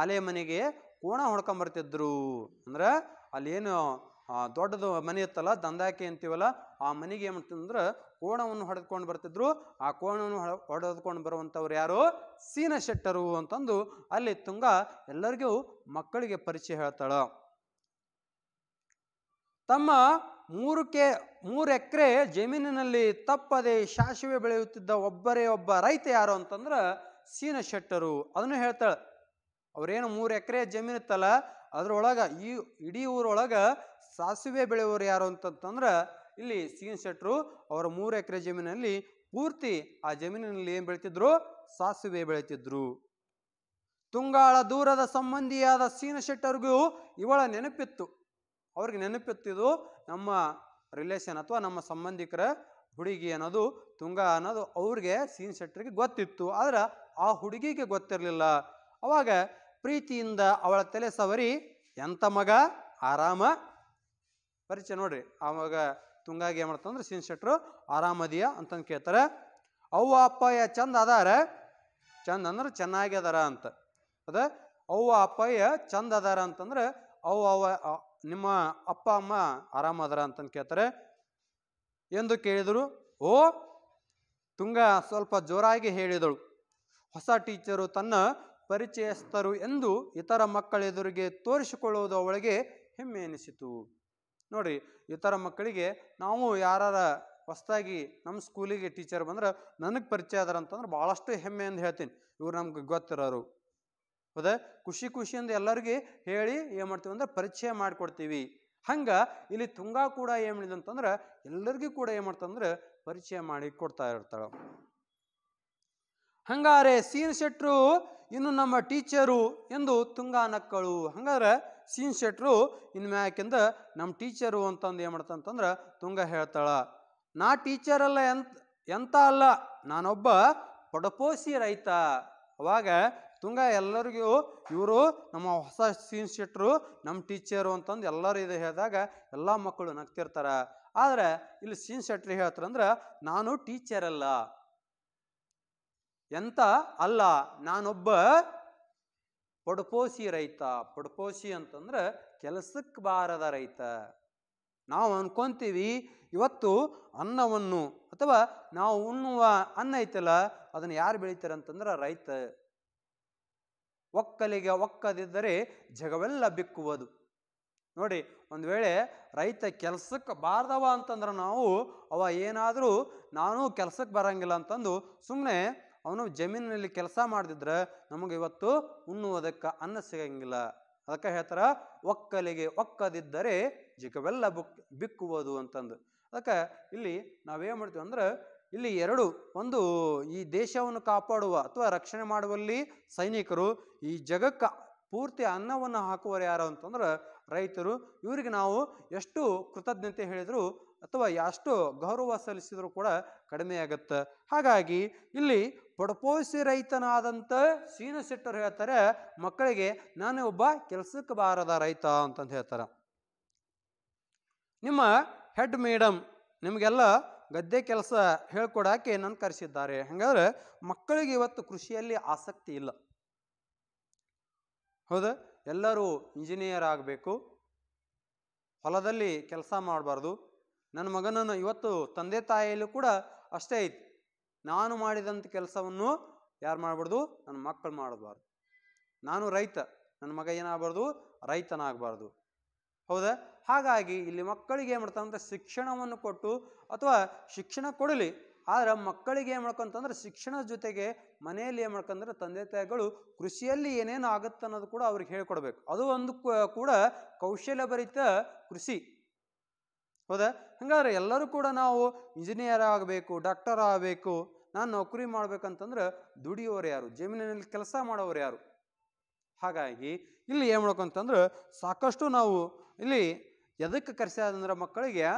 ಆಲೆ ಮನೆಗೆ ಕೋಣ ಹೊಡ್ಕೊಂಬರ್ತಿದ್ರು ಅಂದ್ರೆ ಏನು ದೊಡ್ಡದು ಮನೆ ಇತ್ತಲ್ಲ ದಂದಾಕಿ ಅಂತೀವಲ್ಲ ಆ ಮನೆಗೆ ಏನು ಮಾಡ್ತಂದ್ರೆ ಕೋಣವನ್ನು ಹೊಡೆದುಕೊಂಡು ಬರ್ತಿದ್ರು ಆ ಕೋಣವನ್ನು ಹೊಡೆದುಕೊಂಡು ಬರುವಂಥವ್ರು ಯಾರು ಸೀನ ಶೆಟ್ಟರು ಅಂತಂದು ಅಲ್ಲಿ ತುಂಗ ಎಲ್ಲರಿಗೂ ಮಕ್ಕಳಿಗೆ ಪರಿಚಯ ಹೇಳ್ತಾಳ ತಮ್ಮ ಮೂರು ಕೆ ಮೂರು ಎಕರೆ ಜಮೀನಿನಲ್ಲಿ ತಪ್ಪದೆ ಸಾಸಿವೆ ಬೆಳೆಯುತ್ತಿದ್ದ ಒಬ್ಬರೇ ಒಬ್ಬ ರೈತ ಯಾರು ಅಂತಂದ್ರೆ ಸೀನ ಶೆಟ್ಟರು ಅದನ್ನು ಹೇಳ್ತಾಳೆ ಅವ್ರೇನು ಮೂರು ಎಕರೆ ಜಮೀನು ಇತ್ತಲ್ಲ ಅದ್ರೊಳಗೆ ಈ ಇಡೀ ಊರೊಳಗೆ ಸಾಸಿವೆ ಬೆಳೆಯುವರು ಯಾರು ಅಂತಂತಂದ್ರೆ ಇಲ್ಲಿ ಸೀನ ಶೆಟ್ಟರು ಅವರ ಮೂರು ಎಕರೆ ಜಮೀನಲ್ಲಿ ಪೂರ್ತಿ ಆ ಜಮೀನಿನಲ್ಲಿ ಏನು ಬೆಳೀತಿದ್ರು ಸಾಸಿವೆ ಬೆಳೀತಿದ್ರು ತುಂಗಾಳ ದೂರದ ಸಂಬಂಧಿಯಾದ ಸೀನ ಶೆಟ್ಟರ್ಗೂ ಇವಳ ನೆನಪಿತ್ತು ಅವ್ರಿಗೆ ನೆನಪಿತ್ತಿದು ನಮ್ಮ ರಿಲೇಷನ್ ಅಥವಾ ನಮ್ಮ ಸಂಬಂಧಿಕರ ಹುಡುಗಿ ಅನ್ನೋದು ತುಂಗ ಅನ್ನೋದು ಅವ್ರಿಗೆ ಸೀನ್ ಶೆಟ್ಟರಿಗೆ ಗೊತ್ತಿತ್ತು ಆದ್ರೆ ಆ ಹುಡುಗಿಗೆ ಗೊತ್ತಿರಲಿಲ್ಲ ಅವಾಗ ಪ್ರೀತಿಯಿಂದ ಅವಳ ತಲೆ ಸವರಿ ಎಂಥ ಮಗ ಆರಾಮ ಪರಿಚಯ ನೋಡ್ರಿ ಅವಾಗ ಮಗ ತುಂಗಾಗಿ ಏನು ಮಾಡ್ತಂದ್ರೆ ಸೀನ್ ಶೆಟ್ರು ಆರಾಮದಿಯಾ ಅಂತಂದು ಕೇಳ್ತಾರೆ ಅವ್ವ ಅಪ್ಪಯ್ಯ ಚಂದ ಅದಾರ ಚಂದ ಅಂದ್ರೆ ಚೆನ್ನಾಗಿ ಅದಾರ ಅಂತ ಅದ ಅವ್ವ ಅಪ್ಪಯ್ಯ ಚಂದ ಅದಾರ ಅಂತಂದ್ರೆ ಅವ್ವ ಅವ ನಿಮ್ಮ ಅಪ್ಪ ಅಮ್ಮ ಆರಾಮದರ ಅಂತಂದು ಕೇಳ್ತಾರೆ ಎಂದು ಕೇಳಿದರು ಓ ತುಂಗ ಸ್ವಲ್ಪ ಜೋರಾಗಿ ಹೇಳಿದಳು ಹೊಸ ಟೀಚರು ತನ್ನ ಪರಿಚಯಸ್ಥರು ಎಂದು ಇತರ ಮಕ್ಕಳೆದುರಿಗೆ ತೋರಿಸಿಕೊಳ್ಳುವುದು ಅವಳಿಗೆ ಹೆಮ್ಮೆ ಎನಿಸಿತು ನೋಡಿ ಇತರ ಮಕ್ಕಳಿಗೆ ನಾವು ಯಾರ ಹೊಸದಾಗಿ ನಮ್ಮ ಸ್ಕೂಲಿಗೆ ಟೀಚರ್ ಬಂದ್ರೆ ನನಗೆ ಪರಿಚಯ ಅದಾರ ಅಂತಂದ್ರೆ ಭಾಳಷ್ಟು ಹೆಮ್ಮೆ ಎಂದು ಹೇಳ್ತೀನಿ ಇವ್ರು ನಮ್ಗೆ ಗೊತ್ತಿರೋರು ಹೌದಾ ಖುಷಿ ಖುಷಿಯಿಂದ ಎಲ್ಲರಿಗೆ ಹೇಳಿ ಏನು ಮಾಡ್ತೀವಿ ಅಂದ್ರೆ ಪರಿಚಯ ಮಾಡಿಕೊಡ್ತೀವಿ ಹಂಗೆ ಇಲ್ಲಿ ತುಂಗಾ ಕೂಡ ಏನು ಮಾಡಿದೆ ಅಂತಂದ್ರೆ ಎಲ್ಲರಿಗೂ ಕೂಡ ಏನು ಮಾಡ್ತಂದ್ರೆ ಪರಿಚಯ ಮಾಡಿ ಕೊಡ್ತಾ ಇರ್ತಾಳೆ ಹಂಗಾರೆ ಸೀನ್ ಶೆಟ್ರು ಇನ್ನು ನಮ್ಮ ಟೀಚರು ಎಂದು ತುಂಗಾ ನಕ್ಕಳು ಹಂಗಾದ್ರೆ ಸೀನ್ ಶೆಟ್ರು ಇನ್ ಮ್ಯಾಕಿಂದ ನಮ್ಮ ಟೀಚರು ಅಂತಂದು ಏನು ಮಾಡ್ತಂತಂದ್ರೆ ತುಂಗ ಹೇಳ್ತಾಳ ನಾ ಟೀಚರ್ ಅಲ್ಲ ಎಂತ ಎಂತ ಅಲ್ಲ ನಾನೊಬ್ಬ ಪಡಪೋಸಿ ರೈತ ಅವಾಗ ತುಂಗ ಎಲ್ಲರಿಗೂ ಇವರು ನಮ್ಮ ಹೊಸ ಸೀನ್ ಶೆಟ್ರು ನಮ್ಮ ಟೀಚರು ಅಂತಂದು ಎಲ್ಲರೂ ಇದು ಹೇಳಿದಾಗ ಎಲ್ಲ ಮಕ್ಕಳು ನಗ್ತಿರ್ತಾರೆ ಆದರೆ ಇಲ್ಲಿ ಸೀನ್ ಶೆಟ್ರು ಹೇಳ್ತಾರಂದ್ರೆ ನಾನು ಟೀಚರ್ ಅಲ್ಲ ಎಂತ ಅಲ್ಲ ನಾನೊಬ್ಬ ಪಡ್ಪೋಸಿ ರೈತ ಪಡ್ಪೋಸಿ ಅಂತಂದ್ರೆ ಕೆಲಸಕ್ಕೆ ಬಾರದ ರೈತ ನಾವು ಅನ್ಕೊಂತೀವಿ ಇವತ್ತು ಅನ್ನವನ್ನು ಅಥವಾ ನಾವು ಉಣ್ಣುವ ಅನ್ನ ಐತಲ್ಲ ಅದನ್ನು ಯಾರು ಬೆಳಿತಾರೆ ಅಂತಂದ್ರೆ ರೈತ ಒಕ್ಕಲಿಗೆ ಒಕ್ಕದಿದ್ದರೆ ಜಗವೆಲ್ಲ ಬಿಕ್ಕುವುದು ನೋಡಿ ಒಂದು ವೇಳೆ ರೈತ ಕೆಲಸಕ್ಕೆ ಬಾರ್ದವ ಅಂತಂದ್ರೆ ನಾವು ಅವ ಏನಾದರೂ ನಾನು ಕೆಲಸಕ್ಕೆ ಬರಂಗಿಲ್ಲ ಅಂತಂದು ಸುಮ್ಮನೆ ಅವನು ಜಮೀನಿನಲ್ಲಿ ಕೆಲಸ ಮಾಡದಿದ್ರೆ ನಮಗೆ ಇವತ್ತು ಉಣ್ಣುವುದಕ್ಕೆ ಅನ್ನ ಸಿಗಂಗಿಲ್ಲ ಅದಕ್ಕೆ ಹೇಳ್ತಾರ ಒಕ್ಕಲಿಗೆ ಒಕ್ಕದಿದ್ದರೆ ಜಗವೆಲ್ಲ ಬುಕ್ ಬಿಕ್ಕುವುದು ಅಂತಂದು ಅದಕ್ಕೆ ಇಲ್ಲಿ ನಾವೇನು ಮಾಡ್ತೀವಿ ಅಂದ್ರೆ ಇಲ್ಲಿ ಎರಡು ಒಂದು ಈ ದೇಶವನ್ನು ಕಾಪಾಡುವ ಅಥವಾ ರಕ್ಷಣೆ ಮಾಡುವಲ್ಲಿ ಸೈನಿಕರು ಈ ಜಗಕ್ಕೆ ಪೂರ್ತಿ ಅನ್ನವನ್ನು ಹಾಕುವರು ಯಾರು ಅಂತಂದ್ರೆ ರೈತರು ಇವರಿಗೆ ನಾವು ಎಷ್ಟು ಕೃತಜ್ಞತೆ ಹೇಳಿದರು ಅಥವಾ ಎಷ್ಟು ಗೌರವ ಸಲ್ಲಿಸಿದರೂ ಕೂಡ ಕಡಿಮೆ ಆಗುತ್ತೆ ಹಾಗಾಗಿ ಇಲ್ಲಿ ಪಡಪೋಸಿ ರೈತನಾದಂಥ ಸೆಟ್ಟರು ಹೇಳ್ತಾರೆ ಮಕ್ಕಳಿಗೆ ನಾನು ಒಬ್ಬ ಕೆಲಸಕ್ಕೆ ಬಾರದ ರೈತ ಅಂತಂದು ಹೇಳ್ತಾರೆ ನಿಮ್ಮ ಹೆಡ್ ಮೇಡಮ್ ನಿಮಗೆಲ್ಲ ಗದ್ದೆ ಕೆಲಸ ಹೇಳ್ಕೊಡೋಕೆ ನನ್ನ ಕರೆಸಿದ್ದಾರೆ ಹಂಗಾದ್ರೆ ಮಕ್ಕಳಿಗೆ ಇವತ್ತು ಕೃಷಿಯಲ್ಲಿ ಆಸಕ್ತಿ ಇಲ್ಲ ಹೌದಾ ಎಲ್ಲರೂ ಇಂಜಿನಿಯರ್ ಆಗಬೇಕು ಹೊಲದಲ್ಲಿ ಕೆಲಸ ಮಾಡಬಾರ್ದು ನನ್ನ ಮಗನನ್ನು ಇವತ್ತು ತಂದೆ ತಾಯಿಯಲ್ಲೂ ಕೂಡ ಅಷ್ಟೇ ಐತಿ ನಾನು ಮಾಡಿದಂಥ ಕೆಲಸವನ್ನು ಯಾರು ಮಾಡಬಾರ್ದು ನನ್ನ ಮಕ್ಕಳು ಮಾಡಬಾರ್ದು ನಾನು ರೈತ ನನ್ನ ಮಗ ಏನಾಗಬಾರ್ದು ರೈತನಾಗಬಾರ್ದು ಹೌದಾ ಹಾಗಾಗಿ ಇಲ್ಲಿ ಮಕ್ಕಳಿಗೆ ಏನು ಮಾಡ್ತಾರಂದ್ರೆ ಶಿಕ್ಷಣವನ್ನು ಕೊಟ್ಟು ಅಥವಾ ಶಿಕ್ಷಣ ಕೊಡಲಿ ಆದರೆ ಮಕ್ಕಳಿಗೆ ಏನು ಮಾಡ್ಕೊಂತಂದ್ರೆ ಶಿಕ್ಷಣದ ಜೊತೆಗೆ ಮನೆಯಲ್ಲಿ ಏನು ಮಾಡ್ಕಂದ್ರೆ ತಂದೆ ತಾಯಿಗಳು ಕೃಷಿಯಲ್ಲಿ ಏನೇನು ಆಗುತ್ತೆ ಅನ್ನೋದು ಕೂಡ ಅವ್ರಿಗೆ ಹೇಳ್ಕೊಡ್ಬೇಕು ಅದು ಒಂದು ಕೂಡ ಕೌಶಲ್ಯಭರಿತ ಕೃಷಿ ಹೌದಾ ಹಂಗಾದ್ರೆ ಎಲ್ಲರೂ ಕೂಡ ನಾವು ಇಂಜಿನಿಯರ್ ಆಗಬೇಕು ಡಾಕ್ಟರ್ ಆಗಬೇಕು ನಾನು ನೌಕರಿ ಮಾಡ್ಬೇಕಂತಂದ್ರೆ ದುಡಿಯೋರು ಯಾರು ಜಮೀನಿನಲ್ಲಿ ಕೆಲಸ ಮಾಡೋರು ಯಾರು ಹಾಗಾಗಿ ಇಲ್ಲಿ ಏನು ಮಾಡ್ಬೇಕು ಅಂತಂದ್ರೆ ಸಾಕಷ್ಟು ನಾವು ಇಲ್ಲಿ ಎದಕ್ಕೆ ಕರೆಸ್ಯಾದಂದ್ರೆ ಮಕ್ಕಳಿಗೆ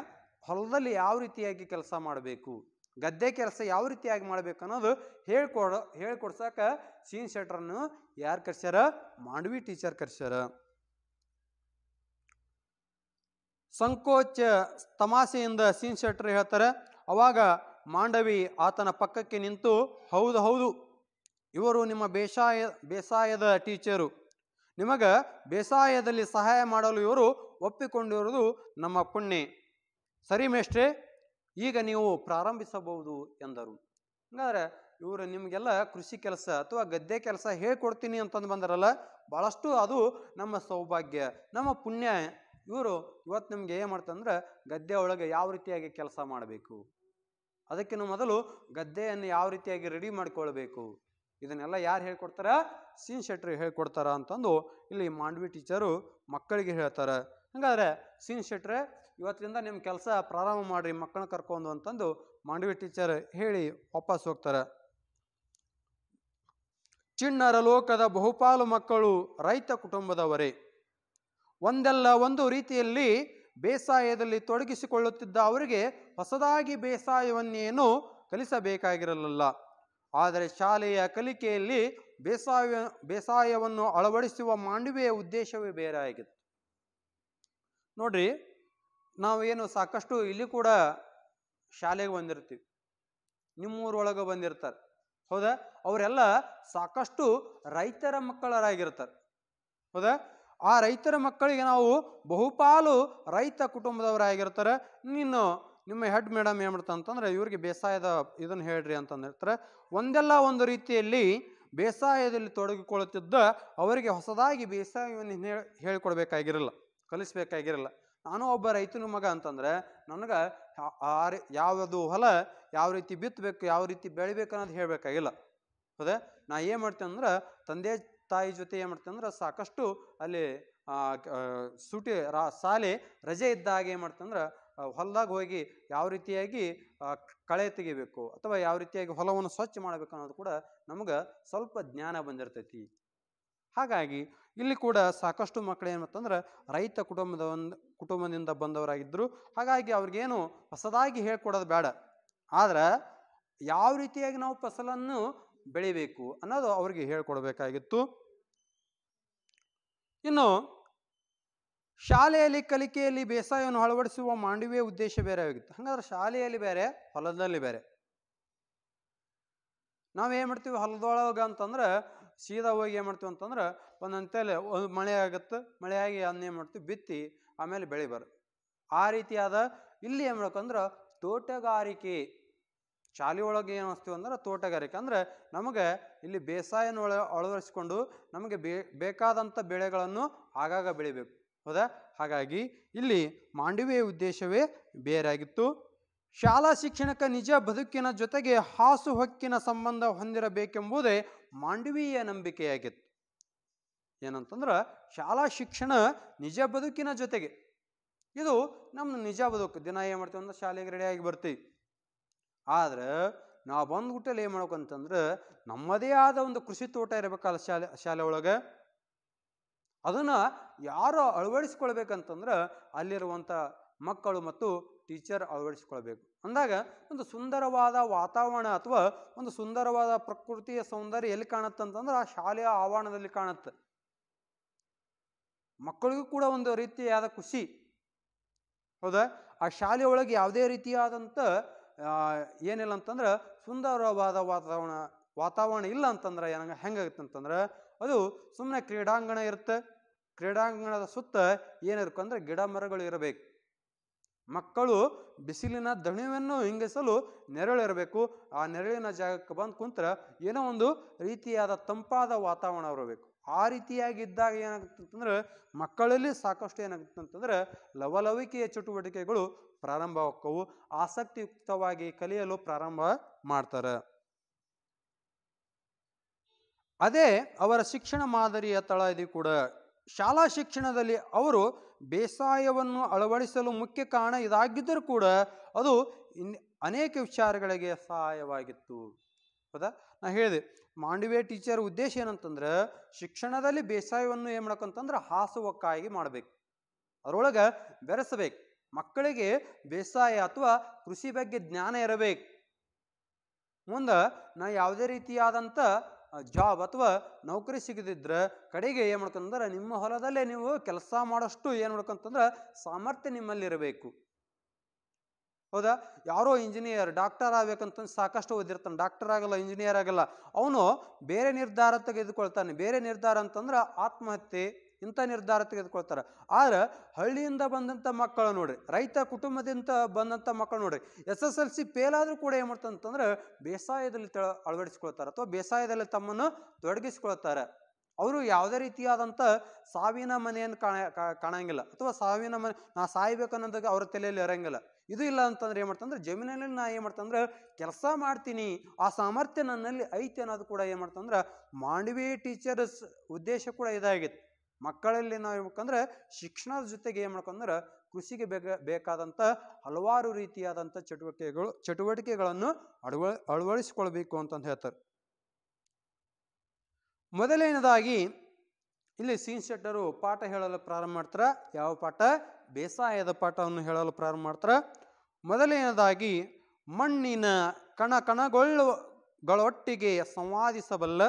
ಹೊಲದಲ್ಲಿ ಯಾವ ರೀತಿಯಾಗಿ ಕೆಲಸ ಮಾಡಬೇಕು ಗದ್ದೆ ಕೆಲಸ ಯಾವ ರೀತಿಯಾಗಿ ಮಾಡಬೇಕು ಅನ್ನೋದು ಹೇಳ್ಕೊಡ ಹೇಳ್ಕೊಡ್ಸಕ್ಕ ಸೀನ್ ಶೆಟ್ರನ್ನು ಯಾರು ಕರ್ಸ್ಯಾರ ಮಾಂಡವಿ ಟೀಚರ್ ಕರ್ಸ್ಯಾರ ಸಂಕೋಚ ತಮಾಸೆಯಿಂದ ಸೀನ್ ಶೆಟ್ರ್ ಹೇಳ್ತಾರೆ ಅವಾಗ ಮಾಂಡವಿ ಆತನ ಪಕ್ಕಕ್ಕೆ ನಿಂತು ಹೌದು ಹೌದು ಇವರು ನಿಮ್ಮ ಬೇಸಾಯ ಬೇಸಾಯದ ಟೀಚರು ನಿಮಗೆ ಬೇಸಾಯದಲ್ಲಿ ಸಹಾಯ ಮಾಡಲು ಇವರು ಒಪ್ಪಿಕೊಂಡಿರುವುದು ನಮ್ಮ ಪುಣ್ಯ ಸರಿ ಮೇಷ್ಟ್ರೆ ಈಗ ನೀವು ಪ್ರಾರಂಭಿಸಬಹುದು ಎಂದರು ಹಂಗಾದ್ರೆ ಇವರು ನಿಮಗೆಲ್ಲ ಕೃಷಿ ಕೆಲಸ ಅಥವಾ ಗದ್ದೆ ಕೆಲಸ ಹೇಳ್ಕೊಡ್ತೀನಿ ಅಂತಂದು ಬಂದರಲ್ಲ ಭಾಳಷ್ಟು ಅದು ನಮ್ಮ ಸೌಭಾಗ್ಯ ನಮ್ಮ ಪುಣ್ಯ ಇವರು ಇವತ್ತು ನಿಮ್ಗೆ ಏನು ಮಾಡ್ತಂದ್ರೆ ಗದ್ದೆ ಒಳಗೆ ಯಾವ ರೀತಿಯಾಗಿ ಕೆಲಸ ಮಾಡಬೇಕು ಅದಕ್ಕಿಂತ ಮೊದಲು ಗದ್ದೆಯನ್ನು ಯಾವ ರೀತಿಯಾಗಿ ರೆಡಿ ಮಾಡಿಕೊಳ್ಬೇಕು ಇದನ್ನೆಲ್ಲ ಯಾರು ಹೇಳ್ಕೊಡ್ತಾರ ಸೀನ್ ಶೆಟ್ರು ಹೇಳ್ಕೊಡ್ತಾರ ಅಂತಂದು ಇಲ್ಲಿ ಮಾಂಡವಿ ಟೀಚರು ಮಕ್ಕಳಿಗೆ ಹೇಳ್ತಾರೆ ಹಂಗಾದ್ರೆ ಸೀನ್ ಶೆಟ್ರೆ ಇವತ್ತಿನಿಂದ ನಿಮ್ಮ ಕೆಲಸ ಪ್ರಾರಂಭ ಮಾಡಿರಿ ಮಕ್ಕಳನ್ನ ಕರ್ಕೊಂಡು ಅಂತಂದು ಮಾಂಡವಿ ಟೀಚರ್ ಹೇಳಿ ವಾಪಸ್ ಹೋಗ್ತಾರೆ ಚಿಣ್ಣರ ಲೋಕದ ಬಹುಪಾಲು ಮಕ್ಕಳು ರೈತ ಕುಟುಂಬದವರೇ ಒಂದೆಲ್ಲ ಒಂದು ರೀತಿಯಲ್ಲಿ ಬೇಸಾಯದಲ್ಲಿ ತೊಡಗಿಸಿಕೊಳ್ಳುತ್ತಿದ್ದ ಅವರಿಗೆ ಹೊಸದಾಗಿ ಬೇಸಾಯವನ್ನೇನು ಕಲಿಸಬೇಕಾಗಿರಲಿಲ್ಲ ಆದರೆ ಶಾಲೆಯ ಕಲಿಕೆಯಲ್ಲಿ ಬೇಸಾಯ ಬೇಸಾಯವನ್ನು ಅಳವಡಿಸುವ ಮಾಂಡವಿಯ ಉದ್ದೇಶವೇ ಬೇರೆ ಆಗಿತ್ತು ನೋಡ್ರಿ ನಾವೇನು ಸಾಕಷ್ಟು ಇಲ್ಲಿ ಕೂಡ ಶಾಲೆಗೆ ಬಂದಿರ್ತೀವಿ ನಿಮ್ಮೂರೊಳಗೆ ಬಂದಿರ್ತಾರೆ ಹೌದಾ ಅವರೆಲ್ಲ ಸಾಕಷ್ಟು ರೈತರ ಮಕ್ಕಳರಾಗಿರ್ತಾರೆ ಹೌದಾ ಆ ರೈತರ ಮಕ್ಕಳಿಗೆ ನಾವು ಬಹುಪಾಲು ರೈತ ಕುಟುಂಬದವರಾಗಿರ್ತಾರೆ ನೀನು ನಿಮ್ಮ ಹೆಡ್ ಮೇಡಮ್ ಏನ್ಬಿಡ್ತಾ ಅಂತಂದರೆ ಇವ್ರಿಗೆ ಬೇಸಾಯದ ಇದನ್ನು ಹೇಳ್ರಿ ಅಂತಂದಿರ್ತಾರೆ ಒಂದೆಲ್ಲ ಒಂದು ರೀತಿಯಲ್ಲಿ ಬೇಸಾಯದಲ್ಲಿ ತೊಡಗಿಕೊಳ್ಳುತ್ತಿದ್ದ ಅವರಿಗೆ ಹೊಸದಾಗಿ ಬೇಸಾಯವನ್ನು ಹೇಳಿಕೊಡ್ಬೇಕಾಗಿರಲ್ಲ ಕಲಿಸ್ಬೇಕಾಗಿರಲ್ಲ ನಾನು ಒಬ್ಬ ರೈತನ ಮಗ ಅಂತಂದರೆ ನನಗೆ ಆ ಯಾವುದು ಹೊಲ ಯಾವ ರೀತಿ ಬಿತ್ತಬೇಕು ಯಾವ ರೀತಿ ಬೆಳಿಬೇಕು ಅನ್ನೋದು ಹೇಳಬೇಕಾಗಿಲ್ಲ ಅದೇ ನಾ ಏನು ಮಾಡ್ತೇನೆ ಅಂದ್ರೆ ತಂದೆ ತಾಯಿ ಜೊತೆ ಏನು ಮಾಡ್ತೇನೆ ಅಂದ್ರೆ ಸಾಕಷ್ಟು ಅಲ್ಲಿ ಸೂಟಿ ರಾ ಶಾಲೆ ರಜೆ ಇದ್ದಾಗ ಏನು ಮಾಡ್ತಂದ್ರೆ ಹೊಲದಾಗ ಹೋಗಿ ಯಾವ ರೀತಿಯಾಗಿ ಕಳೆ ತೆಗಿಬೇಕು ಅಥವಾ ಯಾವ ರೀತಿಯಾಗಿ ಹೊಲವನ್ನು ಸ್ವಚ್ಛ ಮಾಡಬೇಕು ಅನ್ನೋದು ಕೂಡ ನಮ್ಗೆ ಸ್ವಲ್ಪ ಜ್ಞಾನ ಬಂದಿರ್ತೈತಿ ಹಾಗಾಗಿ ಇಲ್ಲಿ ಕೂಡ ಸಾಕಷ್ಟು ಮಕ್ಕಳು ಏನಂತಂದ್ರೆ ರೈತ ಕುಟುಂಬದ ಒಂದು ಕುಟುಂಬದಿಂದ ಬಂದವರಾಗಿದ್ದರು ಹಾಗಾಗಿ ಅವ್ರಿಗೇನು ಹೊಸದಾಗಿ ಹೇಳ್ಕೊಡೋದು ಬೇಡ ಆದ್ರೆ ಯಾವ ರೀತಿಯಾಗಿ ನಾವು ಫಸಲನ್ನು ಬೆಳಿಬೇಕು ಅನ್ನೋದು ಅವ್ರಿಗೆ ಹೇಳ್ಕೊಡ್ಬೇಕಾಗಿತ್ತು ಇನ್ನು ಶಾಲೆಯಲ್ಲಿ ಕಲಿಕೆಯಲ್ಲಿ ಬೇಸಾಯವನ್ನು ಅಳವಡಿಸುವ ಮಾಂಡವಿಯ ಉದ್ದೇಶ ಬೇರೆ ಆಗಿತ್ತು ಹಂಗಾದ್ರೆ ಶಾಲೆಯಲ್ಲಿ ಬೇರೆ ಹೊಲದಲ್ಲಿ ಬೇರೆ ನಾವೇನು ಮಾಡ್ತೀವಿ ಹೊಲದೊಳಗೆ ಅಂತಂದ್ರೆ ಸೀದಾ ಹೋಗಿ ಏನು ಮಾಡ್ತೀವಿ ಅಂತಂದ್ರೆ ಒಂದಂತೇಳಿ ಒಂದು ಮಳೆ ಆಗುತ್ತೆ ಮಳೆ ಆಗಿ ಏನು ಮಾಡ್ತೀವಿ ಬಿತ್ತಿ ಆಮೇಲೆ ಬೆಳೆ ಬರ ಆ ರೀತಿಯಾದ ಇಲ್ಲಿ ಏನು ಮಾಡ್ಬೇಕಂದ್ರೆ ತೋಟಗಾರಿಕೆ ಶಾಲೆ ಒಳಗೆ ಏನು ಅನಿಸ್ತೀವಿ ಅಂದ್ರೆ ತೋಟಗಾರಿಕೆ ಅಂದ್ರೆ ನಮಗೆ ಇಲ್ಲಿ ಬೇಸಾಯನ ಒಳ ನಮಗೆ ಬೇ ಬೇಕಾದಂಥ ಬೆಳೆಗಳನ್ನು ಆಗಾಗ ಬೆಳಿಬೇಕು ಹೌದಾ ಹಾಗಾಗಿ ಇಲ್ಲಿ ಮಾಂಡವಿಯ ಉದ್ದೇಶವೇ ಬೇರಾಗಿತ್ತು ಶಾಲಾ ಶಿಕ್ಷಣಕ್ಕೆ ನಿಜ ಬದುಕಿನ ಜೊತೆಗೆ ಹಾಸು ಹೊಕ್ಕಿನ ಸಂಬಂಧ ಹೊಂದಿರಬೇಕೆಂಬುದೇ ಮಾಂಡವೀಯ ನಂಬಿಕೆಯಾಗಿತ್ತು ಏನಂತಂದ್ರೆ ಶಾಲಾ ಶಿಕ್ಷಣ ನಿಜ ಬದುಕಿನ ಜೊತೆಗೆ ಇದು ನಮ್ಮ ನಿಜ ಬದುಕು ದಿನ ಏನು ಮಾಡ್ತೀವಿ ಅಂದ್ರೆ ಶಾಲೆಗೆ ರೆಡಿಯಾಗಿ ಬರ್ತೀವಿ ಆದರೆ ನಾವು ಬಂದ್ಬಿಟ್ಟಲ್ಲಿ ಏನು ಮಾಡ್ಬೇಕಂತಂದ್ರೆ ನಮ್ಮದೇ ಆದ ಒಂದು ಕೃಷಿ ತೋಟ ಇರಬೇಕಲ್ಲ ಶಾಲೆ ಶಾಲೆ ಒಳಗೆ ಅದನ್ನು ಯಾರು ಅಳವಡಿಸ್ಕೊಳ್ಬೇಕಂತಂದ್ರೆ ಅಲ್ಲಿರುವಂಥ ಮಕ್ಕಳು ಮತ್ತು ಟೀಚರ್ ಅಳವಡಿಸ್ಕೊಳ್ಬೇಕು ಅಂದಾಗ ಒಂದು ಸುಂದರವಾದ ವಾತಾವರಣ ಅಥವಾ ಒಂದು ಸುಂದರವಾದ ಪ್ರಕೃತಿಯ ಸೌಂದರ್ಯ ಎಲ್ಲಿ ಕಾಣುತ್ತೆ ಅಂತಂದ್ರೆ ಆ ಶಾಲೆಯ ಆವರಣದಲ್ಲಿ ಕಾಣುತ್ತೆ ಮಕ್ಕಳಿಗೂ ಕೂಡ ಒಂದು ರೀತಿಯಾದ ಖುಷಿ ಹೌದಾ ಆ ಶಾಲೆಯೊಳಗೆ ಯಾವುದೇ ರೀತಿಯಾದಂಥ ಏನಿಲ್ಲ ಅಂತಂದ್ರೆ ಸುಂದರವಾದ ವಾತಾವರಣ ವಾತಾವರಣ ಇಲ್ಲ ಅಂತಂದ್ರೆ ಏನಾಗ ಹೆಂಗಾಗುತ್ತೆ ಅಂತಂದ್ರೆ ಅದು ಸುಮ್ಮನೆ ಕ್ರೀಡಾಂಗಣ ಇರುತ್ತೆ ಕ್ರೀಡಾಂಗಣದ ಸುತ್ತ ಏನಿರ್ಬೇಕು ಅಂದ್ರೆ ಗಿಡ ಮರಗಳು ಇರಬೇಕು ಮಕ್ಕಳು ಬಿಸಿಲಿನ ದಣಿವನ್ನು ಹಿಂಗಿಸಲು ನೆರಳಿರಬೇಕು ಆ ನೆರಳಿನ ಜಾಗಕ್ಕೆ ಬಂದು ಕುಂತ್ರ ಏನೋ ಒಂದು ರೀತಿಯಾದ ತಂಪಾದ ವಾತಾವರಣ ಇರಬೇಕು ಆ ರೀತಿಯಾಗಿದ್ದಾಗ ಏನಾಗ್ತಂತಂದ್ರೆ ಮಕ್ಕಳಲ್ಲಿ ಸಾಕಷ್ಟು ಅಂತಂದ್ರೆ ಲವಲವಿಕೆಯ ಚಟುವಟಿಕೆಗಳು ಪ್ರಾರಂಭವಾಕ್ಕವು ಆಸಕ್ತಿಯುಕ್ತವಾಗಿ ಕಲಿಯಲು ಪ್ರಾರಂಭ ಮಾಡ್ತಾರೆ ಅದೇ ಅವರ ಶಿಕ್ಷಣ ಮಾದರಿಯ ತಳ ಇದು ಕೂಡ ಶಾಲಾ ಶಿಕ್ಷಣದಲ್ಲಿ ಅವರು ಬೇಸಾಯವನ್ನು ಅಳವಡಿಸಲು ಮುಖ್ಯ ಕಾರಣ ಇದಾಗಿದ್ದರೂ ಕೂಡ ಅದು ಅನೇಕ ವಿಚಾರಗಳಿಗೆ ಸಹಾಯವಾಗಿತ್ತು ಹೌದಾ ನಾ ಹೇಳಿದೆ ಮಾಂಡವೇ ಟೀಚರ್ ಉದ್ದೇಶ ಏನಂತಂದ್ರೆ ಶಿಕ್ಷಣದಲ್ಲಿ ಬೇಸಾಯವನ್ನು ಏನು ಹಾಸು ಹಾಸುವಕ್ಕಾಗಿ ಮಾಡಬೇಕು ಅದರೊಳಗೆ ಬೆರೆಸಬೇಕು ಮಕ್ಕಳಿಗೆ ಬೇಸಾಯ ಅಥವಾ ಕೃಷಿ ಬಗ್ಗೆ ಜ್ಞಾನ ಇರಬೇಕು ಮುಂದೆ ನಾ ಯಾವುದೇ ರೀತಿಯಾದಂಥ ಜಾಬ್ ಅಥವಾ ನೌಕರಿ ಸಿಗದಿದ್ರೆ ಕಡೆಗೆ ಏನು ಮಾಡ್ಕೊಂತಂದ್ರೆ ನಿಮ್ಮ ಹೊಲದಲ್ಲೇ ನೀವು ಕೆಲಸ ಮಾಡೋಷ್ಟು ಏನು ಮಾಡ್ಕೊಂತಂದ್ರೆ ಸಾಮರ್ಥ್ಯ ನಿಮ್ಮಲ್ಲಿರಬೇಕು ಹೌದಾ ಯಾರೋ ಇಂಜಿನಿಯರ್ ಡಾಕ್ಟರ್ ಆಗ್ಬೇಕಂತಂದು ಸಾಕಷ್ಟು ಓದಿರ್ತಾನೆ ಡಾಕ್ಟರ್ ಆಗಲ್ಲ ಇಂಜಿನಿಯರ್ ಆಗಲ್ಲ ಅವನು ಬೇರೆ ನಿರ್ಧಾರ ತೆಗೆದುಕೊಳ್ತಾನೆ ಬೇರೆ ನಿರ್ಧಾರ ಅಂತಂದ್ರೆ ಆತ್ಮಹತ್ಯೆ ಇಂಥ ನಿರ್ಧಾರ ತೆಗೆದುಕೊಳ್ತಾರೆ ಆದರೆ ಹಳ್ಳಿಯಿಂದ ಬಂದಂಥ ಮಕ್ಕಳು ನೋಡ್ರಿ ರೈತ ಕುಟುಂಬದಿಂದ ಬಂದಂಥ ಮಕ್ಕಳು ನೋಡ್ರಿ S S L C fail ಆದರೂ ಕೂಡ ಏನು ಮಾಡ್ತಂತಂದ್ರೆ ಬೇಸಾಯದಲ್ಲಿ ತ ಅಳವಡಿಸ್ಕೊಳ್ತಾರೆ ಅಥವಾ ಬೇಸಾಯದಲ್ಲಿ ತಮ್ಮನ್ನು ತೊಡಗಿಸ್ಕೊಳ್ತಾರೆ ಅವರು ಯಾವುದೇ ರೀತಿಯಾದಂಥ ಸಾವಿನ ಮನೆಯನ್ನು ಕಾಣ ಕಾಣಂಗಿಲ್ಲ ಅಥವಾ ಸಾವಿನ ಮನೆ ನಾ ಅನ್ನೋದಕ್ಕೆ ಅವ್ರ ತಲೆಯಲ್ಲಿ ಇರಂಗಿಲ್ಲ ಇದು ಇಲ್ಲ ಅಂತಂದ್ರೆ ಏನು ಮಾಡ್ತಂದ್ರೆ ಜಮೀನಲ್ಲಿ ನಾ ಏನು ಮಾಡ್ತಂದ್ರೆ ಕೆಲಸ ಮಾಡ್ತೀನಿ ಆ ಸಾಮರ್ಥ್ಯ ನನ್ನಲ್ಲಿ ಐತೆ ಅನ್ನೋದು ಕೂಡ ಏನು ಮಾಡ್ತಂದ್ರೆ ಮಾಂಡವಿ ಟೀಚರ್ಸ್ ಉದ್ದೇಶ ಕೂಡ ಇದಾಗಿತ್ತು ಮಕ್ಕಳಲ್ಲಿ ನಾವು ಹೇಳ್ಬೇಕಂದ್ರೆ ಶಿಕ್ಷಣದ ಜೊತೆಗೆ ಏನು ಮಾಡ್ಕೊಂಡ್ರೆ ಕೃಷಿಗೆ ಬೇಕ ಬೇಕಾದಂಥ ಹಲವಾರು ರೀತಿಯಾದಂಥ ಚಟುವಟಿಕೆಗಳು ಚಟುವಟಿಕೆಗಳನ್ನು ಅಳವ ಅಳವಡಿಸಿಕೊಳ್ಬೇಕು ಅಂತಂದು ಹೇಳ್ತಾರೆ ಮೊದಲನೇದಾಗಿ ಇಲ್ಲಿ ಸೀನ್ ಶೆಟ್ಟರು ಪಾಠ ಹೇಳಲು ಪ್ರಾರಂಭ ಮಾಡ್ತಾರೆ ಯಾವ ಪಾಠ ಬೇಸಾಯದ ಪಾಠವನ್ನು ಹೇಳಲು ಪ್ರಾರಂಭ ಮಾಡ್ತಾರೆ ಮೊದಲನೇದಾಗಿ ಮಣ್ಣಿನ ಕಣ ಗಳೊಟ್ಟಿಗೆ ಸಂವಾದಿಸಬಲ್ಲ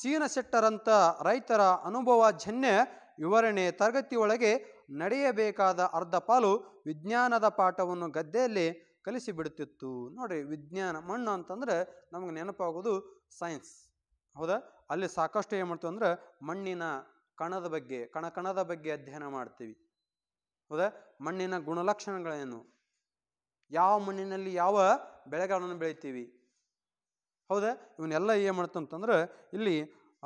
ಸೀನ ಸೆಟ್ಟರಂತ ರೈತರ ಜನ್ಯ ವಿವರಣೆ ತರಗತಿಯೊಳಗೆ ನಡೆಯಬೇಕಾದ ಅರ್ಧ ಪಾಲು ವಿಜ್ಞಾನದ ಪಾಠವನ್ನು ಗದ್ದೆಯಲ್ಲಿ ಕಲಿಸಿಬಿಡುತ್ತಿತ್ತು ನೋಡಿರಿ ವಿಜ್ಞಾನ ಮಣ್ಣು ಅಂತಂದ್ರೆ ನಮಗೆ ನೆನಪಾಗೋದು ಸೈನ್ಸ್ ಹೌದಾ ಅಲ್ಲಿ ಸಾಕಷ್ಟು ಏನು ಮಾಡ್ತೀವಿ ಅಂದರೆ ಮಣ್ಣಿನ ಕಣದ ಬಗ್ಗೆ ಕಣಕಣದ ಬಗ್ಗೆ ಅಧ್ಯಯನ ಮಾಡ್ತೀವಿ ಹೌದಾ ಮಣ್ಣಿನ ಗುಣಲಕ್ಷಣಗಳೇನು ಯಾವ ಮಣ್ಣಿನಲ್ಲಿ ಯಾವ ಬೆಳೆಗಳನ್ನು ಬೆಳಿತೀವಿ ಹೌದಾ ಇವನ್ನೆಲ್ಲ ಏನು ಮಾಡ್ತಂತಂದ್ರೆ ಇಲ್ಲಿ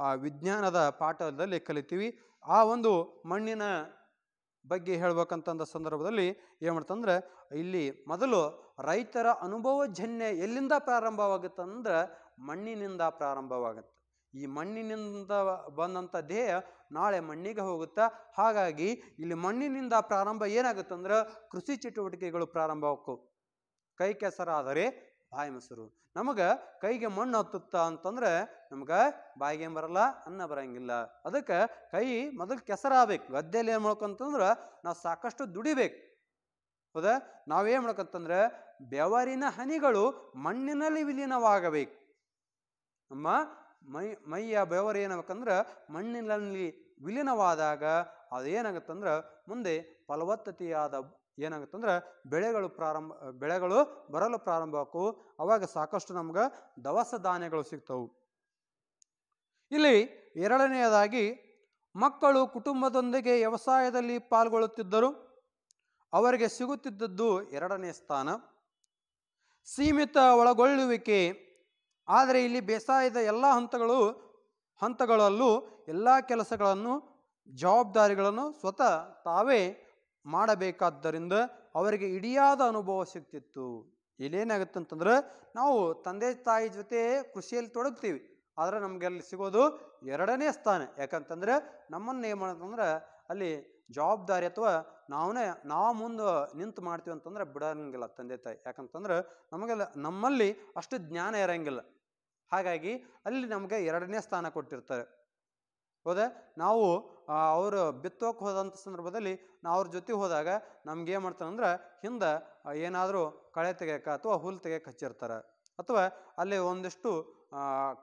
ಆ ವಿಜ್ಞಾನದ ಪಾಠದಲ್ಲಿ ಕಲಿತೀವಿ ಆ ಒಂದು ಮಣ್ಣಿನ ಬಗ್ಗೆ ಹೇಳ್ಬೇಕಂತಂದ ಸಂದರ್ಭದಲ್ಲಿ ಏನು ಮಾಡ್ತಂದ್ರೆ ಇಲ್ಲಿ ಮೊದಲು ರೈತರ ಅನುಭವ ಜನ್ಯ ಎಲ್ಲಿಂದ ಅಂದ್ರೆ ಮಣ್ಣಿನಿಂದ ಪ್ರಾರಂಭವಾಗುತ್ತೆ ಈ ಮಣ್ಣಿನಿಂದ ಬಂದಂಥ ದೇಹ ನಾಳೆ ಮಣ್ಣಿಗೆ ಹೋಗುತ್ತೆ ಹಾಗಾಗಿ ಇಲ್ಲಿ ಮಣ್ಣಿನಿಂದ ಪ್ರಾರಂಭ ಏನಾಗುತ್ತಂದ್ರೆ ಕೃಷಿ ಚಟುವಟಿಕೆಗಳು ಪ್ರಾರಂಭ ಕೈ ಕೆಸರಾದರೆ ಬಾಯಿ ಮೊಸರು ನಮಗೆ ಕೈಗೆ ಮಣ್ಣು ಹತ್ತುತ್ತ ಅಂತಂದ್ರೆ ನಮ್ಗೆ ಬಾಯಿಗೆ ಬರಲ್ಲ ಅನ್ನ ಬರಂಗಿಲ್ಲ ಅದಕ್ಕೆ ಕೈ ಮೊದಲು ಕೆಸರಾಗಬೇಕು ಗದ್ದೆಯಲ್ಲಿ ಏನು ಮಾಡ್ಕೊಂತಂದ್ರೆ ನಾವು ಸಾಕಷ್ಟು ದುಡಿಬೇಕು ಹೌದಾ ನಾವೇನು ಮಾಡ್ಕಂತಂದ್ರೆ ಬೆವರಿನ ಹನಿಗಳು ಮಣ್ಣಿನಲ್ಲಿ ವಿಲೀನವಾಗಬೇಕು ನಮ್ಮ ಮೈ ಮೈಯ ಬೆವರು ಏನಾಗಬೇಕಂದ್ರೆ ಮಣ್ಣಿನಲ್ಲಿ ವಿಲೀನವಾದಾಗ ಅದೇನಾಗತ್ತಂದ್ರೆ ಮುಂದೆ ಫಲವತ್ತತೆಯಾದ ಏನಾಗುತ್ತೆ ಅಂದ್ರೆ ಬೆಳೆಗಳು ಪ್ರಾರಂಭ ಬೆಳೆಗಳು ಬರಲು ಪ್ರಾರಂಭ ಅವಾಗ ಸಾಕಷ್ಟು ನಮ್ಗೆ ದವಸ ಧಾನ್ಯಗಳು ಸಿಗ್ತವು ಇಲ್ಲಿ ಎರಡನೆಯದಾಗಿ ಮಕ್ಕಳು ಕುಟುಂಬದೊಂದಿಗೆ ವ್ಯವಸಾಯದಲ್ಲಿ ಪಾಲ್ಗೊಳ್ಳುತ್ತಿದ್ದರು ಅವರಿಗೆ ಸಿಗುತ್ತಿದ್ದದ್ದು ಎರಡನೇ ಸ್ಥಾನ ಸೀಮಿತ ಒಳಗೊಳ್ಳುವಿಕೆ ಆದರೆ ಇಲ್ಲಿ ಬೇಸಾಯದ ಎಲ್ಲ ಹಂತಗಳು ಹಂತಗಳಲ್ಲೂ ಎಲ್ಲ ಕೆಲಸಗಳನ್ನು ಜವಾಬ್ದಾರಿಗಳನ್ನು ಸ್ವತಃ ತಾವೇ ಮಾಡಬೇಕಾದ್ದರಿಂದ ಅವರಿಗೆ ಇಡಿಯಾದ ಅನುಭವ ಸಿಗ್ತಿತ್ತು ಇಲ್ಲೇನಾಗುತ್ತೆ ಅಂತಂದ್ರೆ ನಾವು ತಂದೆ ತಾಯಿ ಜೊತೆ ಕೃಷಿಯಲ್ಲಿ ತೊಡಗ್ತೀವಿ ಆದರೆ ನಮಗೆ ಅಲ್ಲಿ ಸಿಗೋದು ಎರಡನೇ ಸ್ಥಾನ ಯಾಕಂತಂದರೆ ನಮ್ಮನ್ನು ಏನು ಅಲ್ಲಿ ಜವಾಬ್ದಾರಿ ಅಥವಾ ನಾವೇ ನಾವು ಮುಂದೆ ನಿಂತು ಮಾಡ್ತೀವಿ ಅಂತಂದ್ರೆ ಬಿಡಂಗಿಲ್ಲ ತಂದೆ ತಾಯಿ ಯಾಕಂತಂದ್ರೆ ನಮಗೆಲ್ಲ ನಮ್ಮಲ್ಲಿ ಅಷ್ಟು ಜ್ಞಾನ ಇರಂಗಿಲ್ಲ ಹಾಗಾಗಿ ಅಲ್ಲಿ ನಮಗೆ ಎರಡನೇ ಸ್ಥಾನ ಕೊಟ್ಟಿರ್ತಾರೆ ಹೌದ ನಾವು ಅವರು ಬಿತ್ತೋಕೆ ಹೋದಂಥ ಸಂದರ್ಭದಲ್ಲಿ ನಾವು ಅವ್ರ ಜೊತೆ ಹೋದಾಗ ನಮ್ಗೆ ಏನು ಅಂದ್ರೆ ಹಿಂದೆ ಏನಾದರೂ ಕಳೆ ತೆಗಿಯೋಕೆ ಅಥವಾ ಹುಲ್ಲು ತೆಗೆಯಕ್ಕೆ ಹಚ್ಚಿರ್ತಾರೆ ಅಥವಾ ಅಲ್ಲಿ ಒಂದಿಷ್ಟು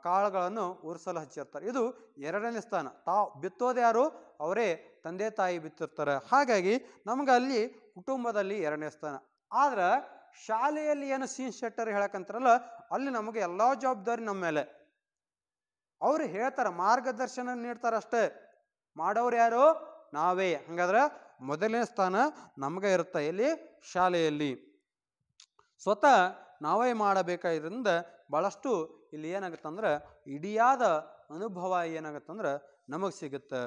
ಕಾಳುಗಳನ್ನು ಉರಿಸಲು ಹಚ್ಚಿರ್ತಾರೆ ಇದು ಎರಡನೇ ಸ್ಥಾನ ತಾವು ಬಿತ್ತೋದು ಯಾರು ಅವರೇ ತಂದೆ ತಾಯಿ ಬಿತ್ತಿರ್ತಾರೆ ಹಾಗಾಗಿ ನಮ್ಗೆ ಅಲ್ಲಿ ಕುಟುಂಬದಲ್ಲಿ ಎರಡನೇ ಸ್ಥಾನ ಆದ್ರೆ ಶಾಲೆಯಲ್ಲಿ ಏನು ಸೀನ್ ಶೆಟ್ಟರ್ ಹೇಳಕ್ಕಂತಾರಲ್ಲ ಅಲ್ಲಿ ನಮಗೆ ಎಲ್ಲ ಜವಾಬ್ದಾರಿ ನಮ್ಮ ಮೇಲೆ ಅವರು ಹೇಳ್ತಾರೆ ಮಾರ್ಗದರ್ಶನ ನೀಡ್ತಾರೆ ಅಷ್ಟೇ ಮಾಡೋರು ಯಾರು ನಾವೇ ಹಂಗಾದ್ರೆ ಮೊದಲನೇ ಸ್ಥಾನ ನಮಗೆ ಇರುತ್ತೆ ಇಲ್ಲಿ ಶಾಲೆಯಲ್ಲಿ ಸ್ವತಃ ನಾವೇ ಮಾಡಬೇಕಾದ್ರಿಂದ ಭಾಳಷ್ಟು ಇಲ್ಲಿ ಏನಾಗುತ್ತಂದ್ರೆ ಇಡಿಯಾದ ಅನುಭವ ಏನಾಗುತ್ತಂದ್ರೆ ನಮಗೆ ಸಿಗುತ್ತೆ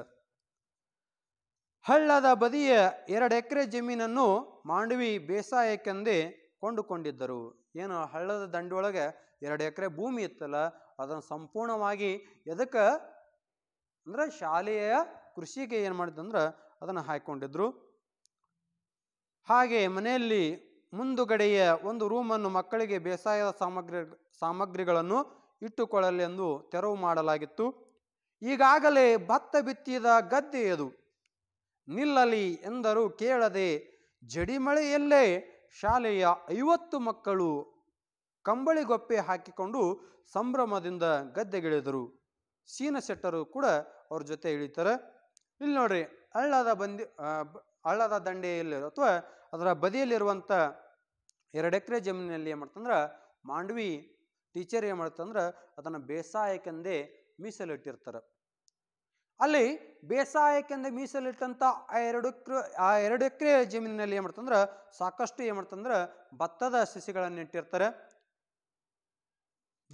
ಹಳ್ಳದ ಬದಿಯ ಎರಡು ಎಕರೆ ಜಮೀನನ್ನು ಮಾಂಡವಿ ಬೇಸಾಯಕ್ಕೆಂದೇ ಕೊಂಡುಕೊಂಡಿದ್ದರು ಏನು ಹಳ್ಳದ ದಂಡೊಳಗೆ ಎರಡು ಎಕರೆ ಭೂಮಿ ಇತ್ತಲ್ಲ ಅದನ್ನು ಸಂಪೂರ್ಣವಾಗಿ ಎದಕ್ಕೆ ಅಂದರೆ ಶಾಲೆಯ ಕೃಷಿಗೆ ಏನು ಮಾಡಿದಂದ್ರೆ ಅದನ್ನು ಹಾಕ್ಕೊಂಡಿದ್ರು ಹಾಗೆ ಮನೆಯಲ್ಲಿ ಮುಂದುಗಡೆಯ ಒಂದು ರೂಮನ್ನು ಮಕ್ಕಳಿಗೆ ಬೇಸಾಯದ ಸಾಮಗ್ರಿ ಸಾಮಗ್ರಿಗಳನ್ನು ಇಟ್ಟುಕೊಳ್ಳಲಿ ಎಂದು ತೆರವು ಮಾಡಲಾಗಿತ್ತು ಈಗಾಗಲೇ ಭತ್ತ ಬಿತ್ತಿದ ಗದ್ದೆ ಅದು ನಿಲ್ಲಲಿ ಎಂದರು ಕೇಳದೆ ಜಡಿಮಳೆಯಲ್ಲೇ ಶಾಲೆಯ ಐವತ್ತು ಮಕ್ಕಳು ಕಂಬಳಿಗೊಪ್ಪೆ ಹಾಕಿಕೊಂಡು ಸಂಭ್ರಮದಿಂದ ಗದ್ದೆಗಿಳಿದರು ಶೆಟ್ಟರು ಕೂಡ ಅವ್ರ ಜೊತೆ ಇಳಿತಾರೆ ಇಲ್ಲಿ ನೋಡ್ರಿ ಹಳ್ಳದ ಬಂದಿ ಹಳ್ಳದ ದಂಡೆಯಲ್ಲಿ ಅಥವಾ ಅದರ ಬದಿಯಲ್ಲಿರುವಂಥ ಎರಡು ಎಕರೆ ಜಮೀನಿನಲ್ಲಿ ಏನು ಮಾಡ್ತಂದ್ರೆ ಮಾಂಡ್ವಿ ಟೀಚರ್ ಏನು ಮಾಡ್ತಂದ್ರೆ ಅದನ್ನು ಬೇಸಾಯಕ್ಕೆಂದೇ ಮೀಸಲಿಟ್ಟಿರ್ತಾರೆ ಅಲ್ಲಿ ಬೇಸಾಯಕ್ಕೆಂದೇ ಮೀಸಲಿಟ್ಟಂಥ ಆ ಎರಡು ಎಕರೆ ಆ ಎರಡು ಎಕರೆ ಜಮೀನಿನಲ್ಲಿ ಏನು ಮಾಡ್ತಂದ್ರೆ ಸಾಕಷ್ಟು ಏನು ಮಾಡ್ತಂದ್ರೆ ಭತ್ತದ ಸಸಿಗಳನ್ನು ಇಟ್ಟಿರ್ತಾರೆ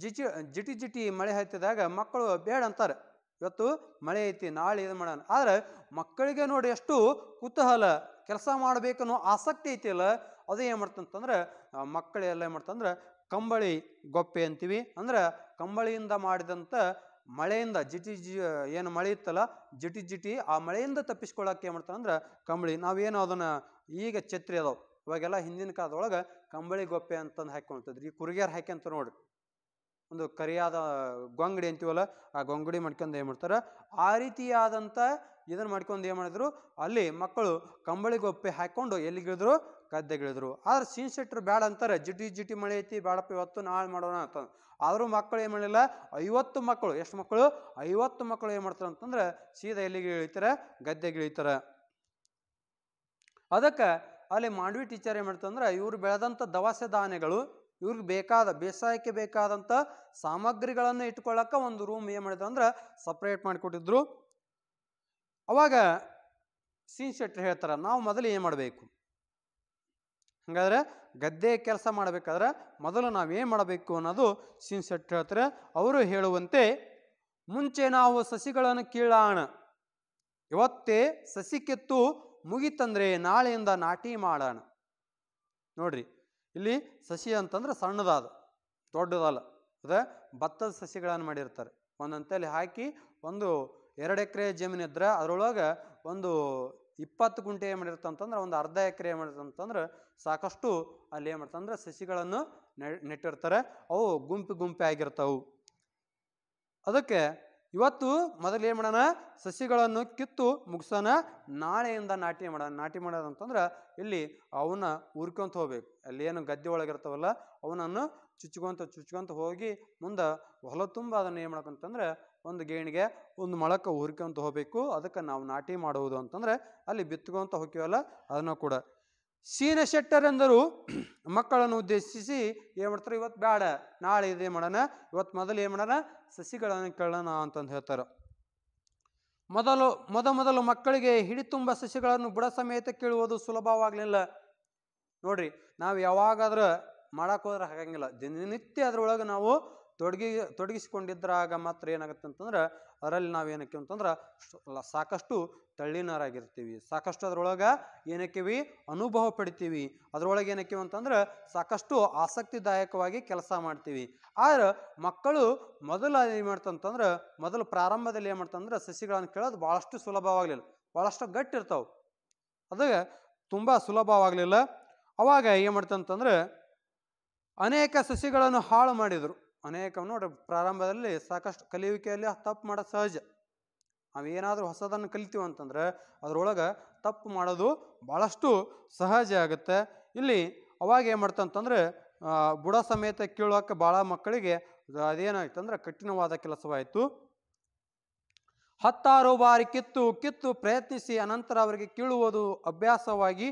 ಜಿಜಿ ಜಿಟಿ ಜಿಟಿ ಮಳೆ ಹತ್ತಿದಾಗ ಮಕ್ಕಳು ಬೇಡ ಅಂತಾರೆ ಇವತ್ತು ಮಳೆ ಐತಿ ನಾಳೆ ಇದು ಮಾಡೋಣ ಆದರೆ ಮಕ್ಕಳಿಗೆ ನೋಡಿ ಎಷ್ಟು ಕುತೂಹಲ ಕೆಲಸ ಮಾಡಬೇಕನ್ನೋ ಆಸಕ್ತಿ ಐತಿಲ್ಲ ಅದು ಏನು ಮಾಡ್ತಂತಂದ್ರೆ ಮಕ್ಕಳೆಲ್ಲ ಏನು ಮಾಡ್ತಂದ್ರೆ ಕಂಬಳಿ ಗೊಪ್ಪೆ ಅಂತೀವಿ ಅಂದ್ರೆ ಕಂಬಳಿಯಿಂದ ಮಾಡಿದಂಥ ಮಳೆಯಿಂದ ಜಿಟಿ ಜಿ ಏನು ಮಳೆ ಇತ್ತಲ್ಲ ಜಿಟಿ ಜಿಟಿ ಆ ಮಳೆಯಿಂದ ತಪ್ಪಿಸ್ಕೊಳ್ಳೋಕೆ ಏನು ಮಾಡ್ತಾರೆ ಅಂದ್ರೆ ಕಂಬಳಿ ನಾವೇನು ಅದನ್ನು ಈಗ ಛತ್ರಿ ಅದಾವೆ ಇವಾಗೆಲ್ಲ ಹಿಂದಿನ ಕಾಲದೊಳಗೆ ಕಂಬಳಿ ಗೊಪ್ಪೆ ಅಂತಂದು ಹಾಕ್ಕೊಳ್ತಿದ್ರಿ ಈ ಹಾಕಿ ಹಾಕ್ಯಂತ ನೋಡಿ ಒಂದು ಕರಿಯಾದ ಗೊಂಗಡಿ ಅಂತೀವಲ್ಲ ಆ ಗೊಂಗಡಿ ಮಾಡ್ಕೊಂಡು ಏನು ಮಾಡ್ತಾರೆ ಆ ರೀತಿಯಾದಂಥ ಇದನ್ನ ಮಾಡ್ಕೊಂಡು ಏನು ಮಾಡಿದ್ರು ಅಲ್ಲಿ ಮಕ್ಕಳು ಕಂಬಳಿಗೊಪ್ಪೆ ಹಾಕ್ಕೊಂಡು ಎಲ್ಲಿಗಿಳಿದ್ರು ಗದ್ದೆಗಿಳಿದ್ರು ಆದ್ರೆ ಸೀನ್ ಸೆಟ್ರು ಬೇಡ ಅಂತಾರೆ ಜಿಟಿ ಜಿಟಿ ಮಳೆ ಐತಿ ಬೇಡಪ್ಪ ಇವತ್ತು ನಾಳೆ ಮಾಡೋಣ ಅಂತ ಆದರೂ ಮಕ್ಕಳು ಏನು ಮಾಡಿಲ್ಲ ಐವತ್ತು ಮಕ್ಕಳು ಎಷ್ಟು ಮಕ್ಕಳು ಐವತ್ತು ಮಕ್ಕಳು ಏನು ಮಾಡ್ತಾರೆ ಅಂತಂದ್ರೆ ಸೀದಾ ಎಲ್ಲಿಗೆ ಇಳಿತಾರೆ ಗದ್ದೆಗೆ ಇಳಿತಾರೆ ಅದಕ್ಕೆ ಅಲ್ಲಿ ಮಾಂಡವಿ ಟೀಚರ್ ಏನು ಮಾಡ್ತಂದ್ರೆ ಇವರು ಬೆಳೆದಂಥ ದವಸ ಧಾನ್ಯಗಳು ಇವ್ರಿಗೆ ಬೇಕಾದ ಬೇಸಾಯಕ್ಕೆ ಬೇಕಾದಂಥ ಸಾಮಗ್ರಿಗಳನ್ನು ಇಟ್ಕೊಳ್ಳೋಕೆ ಒಂದು ರೂಮ್ ಏನು ಮಾಡಿದ್ರು ಅಂದ್ರೆ ಸಪ್ರೇಟ್ ಮಾಡಿಕೊಟ್ಟಿದ್ರು ಅವಾಗ ಸೀನ್ ಸೆಟ್ ಹೇಳ್ತಾರೆ ನಾವು ಮೊದಲು ಏನು ಮಾಡಬೇಕು ಹಾಗಾದ್ರೆ ಗದ್ದೆ ಕೆಲಸ ಮಾಡಬೇಕಾದ್ರೆ ಮೊದಲು ನಾವು ಏನು ಮಾಡಬೇಕು ಅನ್ನೋದು ಸೀನ್ ಸೆಟ್ ಹೇಳ್ತಾರೆ ಅವರು ಹೇಳುವಂತೆ ಮುಂಚೆ ನಾವು ಸಸಿಗಳನ್ನು ಕೀಳಾಣ ಇವತ್ತೇ ಸಸಿ ಕೆತ್ತು ಮುಗಿತಂದ್ರೆ ನಾಳೆಯಿಂದ ನಾಟಿ ಮಾಡೋಣ ನೋಡ್ರಿ ಇಲ್ಲಿ ಸಸಿ ಅಂತಂದ್ರೆ ಸಣ್ಣದಾದ ದೊಡ್ಡದಲ್ಲ ಅದೇ ಭತ್ತದ ಸಸಿಗಳನ್ನು ಮಾಡಿರ್ತಾರೆ ಒಂದಂತೇಳಿ ಹಾಕಿ ಒಂದು ಎರಡು ಎಕರೆ ಜಮೀನು ಇದ್ರೆ ಅದರೊಳಗೆ ಒಂದು ಇಪ್ಪತ್ತು ಗುಂಟೆ ಏನು ಮಾಡಿರ್ತಂತಂದ್ರೆ ಒಂದು ಅರ್ಧ ಎಕರೆ ಏನು ಮಾಡಿರ್ತಂತಂದ್ರೆ ಸಾಕಷ್ಟು ಅಲ್ಲಿ ಏನು ಮಾಡ್ತಂದ್ರೆ ಸಸಿಗಳನ್ನು ನೆಟ್ಟಿರ್ತಾರೆ ಅವು ಗುಂಪು ಗುಂಪೆ ಆಗಿರ್ತಾವೆ ಅದಕ್ಕೆ ಇವತ್ತು ಮೊದಲು ಏನು ಮಾಡೋಣ ಸಸಿಗಳನ್ನು ಕಿತ್ತು ಮುಗಿಸೋಣ ನಾಳೆಯಿಂದ ನಾಟಿ ಮಾಡೋಣ ನಾಟಿ ಮಾಡೋದು ಅಂತಂದ್ರೆ ಇಲ್ಲಿ ಅವನ್ನ ಉರ್ಕೊಂತ ಹೋಗ್ಬೇಕು ಅಲ್ಲಿ ಏನು ಗದ್ದೆ ಒಳಗಿರ್ತಾವಲ್ಲ ಅವನನ್ನು ಚುಚ್ಕೊಂತ ಚುಚ್ಕೊಂತ ಹೋಗಿ ಮುಂದೆ ಹೊಲ ತುಂಬ ಅದನ್ನು ಏನು ಅಂತಂದ್ರೆ ಒಂದು ಗೇಣಿಗೆ ಒಂದು ಮೊಳಕ್ಕೆ ಹುರ್ಕೊಂತ ಹೋಗಬೇಕು ಅದಕ್ಕೆ ನಾವು ನಾಟಿ ಮಾಡುವುದು ಅಂತಂದರೆ ಅಲ್ಲಿ ಬಿತ್ಕೊಂತ ಹೋಗ್ತೀವಲ್ಲ ಅದನ್ನು ಕೂಡ ಸೀನ ಎಂದರು ಮಕ್ಕಳನ್ನು ಉದ್ದೇಶಿಸಿ ಏನು ಮಾಡ್ತಾರೆ ಇವತ್ತು ಬೇಡ ನಾಳೆ ಏನು ಮಾಡೋಣ ಇವತ್ತು ಮೊದಲು ಏನು ಮಾಡೋಣ ಸಸಿಗಳನ್ನು ಕೇಳೋಣ ಅಂತಂದು ಹೇಳ್ತಾರೆ ಮೊದಲು ಮೊದ ಮೊದಲು ಮಕ್ಕಳಿಗೆ ಹಿಡಿತುಂಬ ಸಸಿಗಳನ್ನು ಬುಡ ಸಮೇತ ಕೇಳುವುದು ಸುಲಭವಾಗಲಿಲ್ಲ ನೋಡ್ರಿ ನಾವು ಯಾವಾಗಾದ್ರೂ ಮಾಡೋಕ್ಕೋದ್ರೆ ಹಾಗಂಗಿಲ್ಲ ದಿನನಿತ್ಯ ಅದರೊಳಗೆ ನಾವು ತೊಡಗಿ ತೊಡಗಿಸಿಕೊಂಡಿದ್ರಾಗ ಮಾತ್ರ ಏನಾಗುತ್ತೆ ಅಂತಂದ್ರೆ ಅದರಲ್ಲಿ ನಾವು ಏನಕ್ಕೆ ಅಂತಂದ್ರೆ ಸಾಕಷ್ಟು ತಳ್ಳಿನರಾಗಿರ್ತೀವಿ ಸಾಕಷ್ಟು ಅದರೊಳಗೆ ಏನಕ್ಕೇವಿ ಅನುಭವ ಪಡಿತೀವಿ ಅದರೊಳಗೆ ಏನಕ್ಕೆ ಅಂತಂದ್ರೆ ಸಾಕಷ್ಟು ಆಸಕ್ತಿದಾಯಕವಾಗಿ ಕೆಲಸ ಮಾಡ್ತೀವಿ ಆದ್ರೆ ಮಕ್ಕಳು ಮೊದಲು ಏನು ಮಾಡ್ತಂತಂದ್ರೆ ಮೊದಲು ಪ್ರಾರಂಭದಲ್ಲಿ ಏನು ಮಾಡ್ತಂದ್ರೆ ಸಸಿಗಳನ್ನು ಕೇಳೋದು ಭಾಳಷ್ಟು ಸುಲಭವಾಗಲಿಲ್ಲ ಭಾಳಷ್ಟು ಗಟ್ಟಿರ್ತಾವೆ ಅದಾಗ ತುಂಬ ಸುಲಭವಾಗಲಿಲ್ಲ ಅವಾಗ ಏನು ಮಾಡ್ತಂತಂದ್ರೆ ಅನೇಕ ಸಸಿಗಳನ್ನು ಹಾಳು ಮಾಡಿದರು ಅನೇಕ ನೋಡ್ರಿ ಪ್ರಾರಂಭದಲ್ಲಿ ಸಾಕಷ್ಟು ಕಲಿಯುವಿಕೆಯಲ್ಲಿ ತಪ್ಪು ಮಾಡೋದು ಸಹಜ ನಾವೇನಾದರೂ ಹೊಸದನ್ನು ಕಲಿತೀವಿ ಅಂತಂದ್ರೆ ಅದರೊಳಗೆ ತಪ್ಪು ಮಾಡೋದು ಭಾಳಷ್ಟು ಸಹಜ ಆಗುತ್ತೆ ಇಲ್ಲಿ ಅವಾಗ ಏನು ಮಾಡ್ತಂತಂದ್ರೆ ಬುಡ ಸಮೇತ ಕೀಳೋಕೆ ಭಾಳ ಮಕ್ಕಳಿಗೆ ಅದೇನಾಯ್ತು ಅಂದ್ರೆ ಕಠಿಣವಾದ ಕೆಲಸವಾಯಿತು ಹತ್ತಾರು ಬಾರಿ ಕಿತ್ತು ಕಿತ್ತು ಪ್ರಯತ್ನಿಸಿ ಅನಂತರ ಅವರಿಗೆ ಕೀಳುವುದು ಅಭ್ಯಾಸವಾಗಿ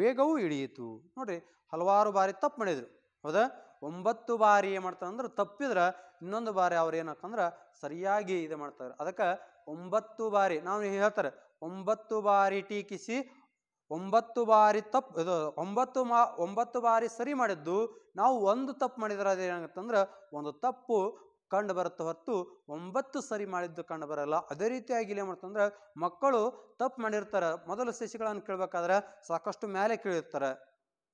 ವೇಗವೂ ಇಳಿಯಿತು ನೋಡ್ರಿ ಹಲವಾರು ಬಾರಿ ತಪ್ಪು ಮಾಡಿದರು ಹೌದಾ ಒಂಬತ್ತು ಬಾರಿ ಏನು ಮಾಡ್ತಾರೆ ಅಂದ್ರೆ ತಪ್ಪಿದ್ರೆ ಇನ್ನೊಂದು ಬಾರಿ ಅವ್ರು ಅಂದ್ರೆ ಸರಿಯಾಗಿ ಇದು ಮಾಡ್ತಾರೆ ಅದಕ್ಕೆ ಒಂಬತ್ತು ಬಾರಿ ನಾವು ಹೇಳ್ತಾರೆ ಒಂಬತ್ತು ಬಾರಿ ಟೀಕಿಸಿ ಒಂಬತ್ತು ಬಾರಿ ತಪ್ಪು ಇದು ಒಂಬತ್ತು ಮಾ ಒಂಬತ್ತು ಬಾರಿ ಸರಿ ಮಾಡಿದ್ದು ನಾವು ಒಂದು ತಪ್ಪು ಮಾಡಿದ್ರೆ ಅದೇನಾಗುತ್ತಂದ್ರೆ ಒಂದು ತಪ್ಪು ಕಂಡು ಬರುತ್ತೆ ಹೊತ್ತು ಒಂಬತ್ತು ಸರಿ ಮಾಡಿದ್ದು ಕಂಡು ಬರಲ್ಲ ಅದೇ ರೀತಿಯಾಗಿ ಇಲ್ಲಿ ಮಾಡ್ತಂದ್ರೆ ಮಕ್ಕಳು ತಪ್ಪು ಮಾಡಿರ್ತಾರೆ ಮೊದಲು ಸಸಿಗಳನ್ನು ಕೇಳಬೇಕಾದ್ರೆ ಸಾಕಷ್ಟು ಮೇಲೆ ಕೇಳಿರ್ತಾರೆ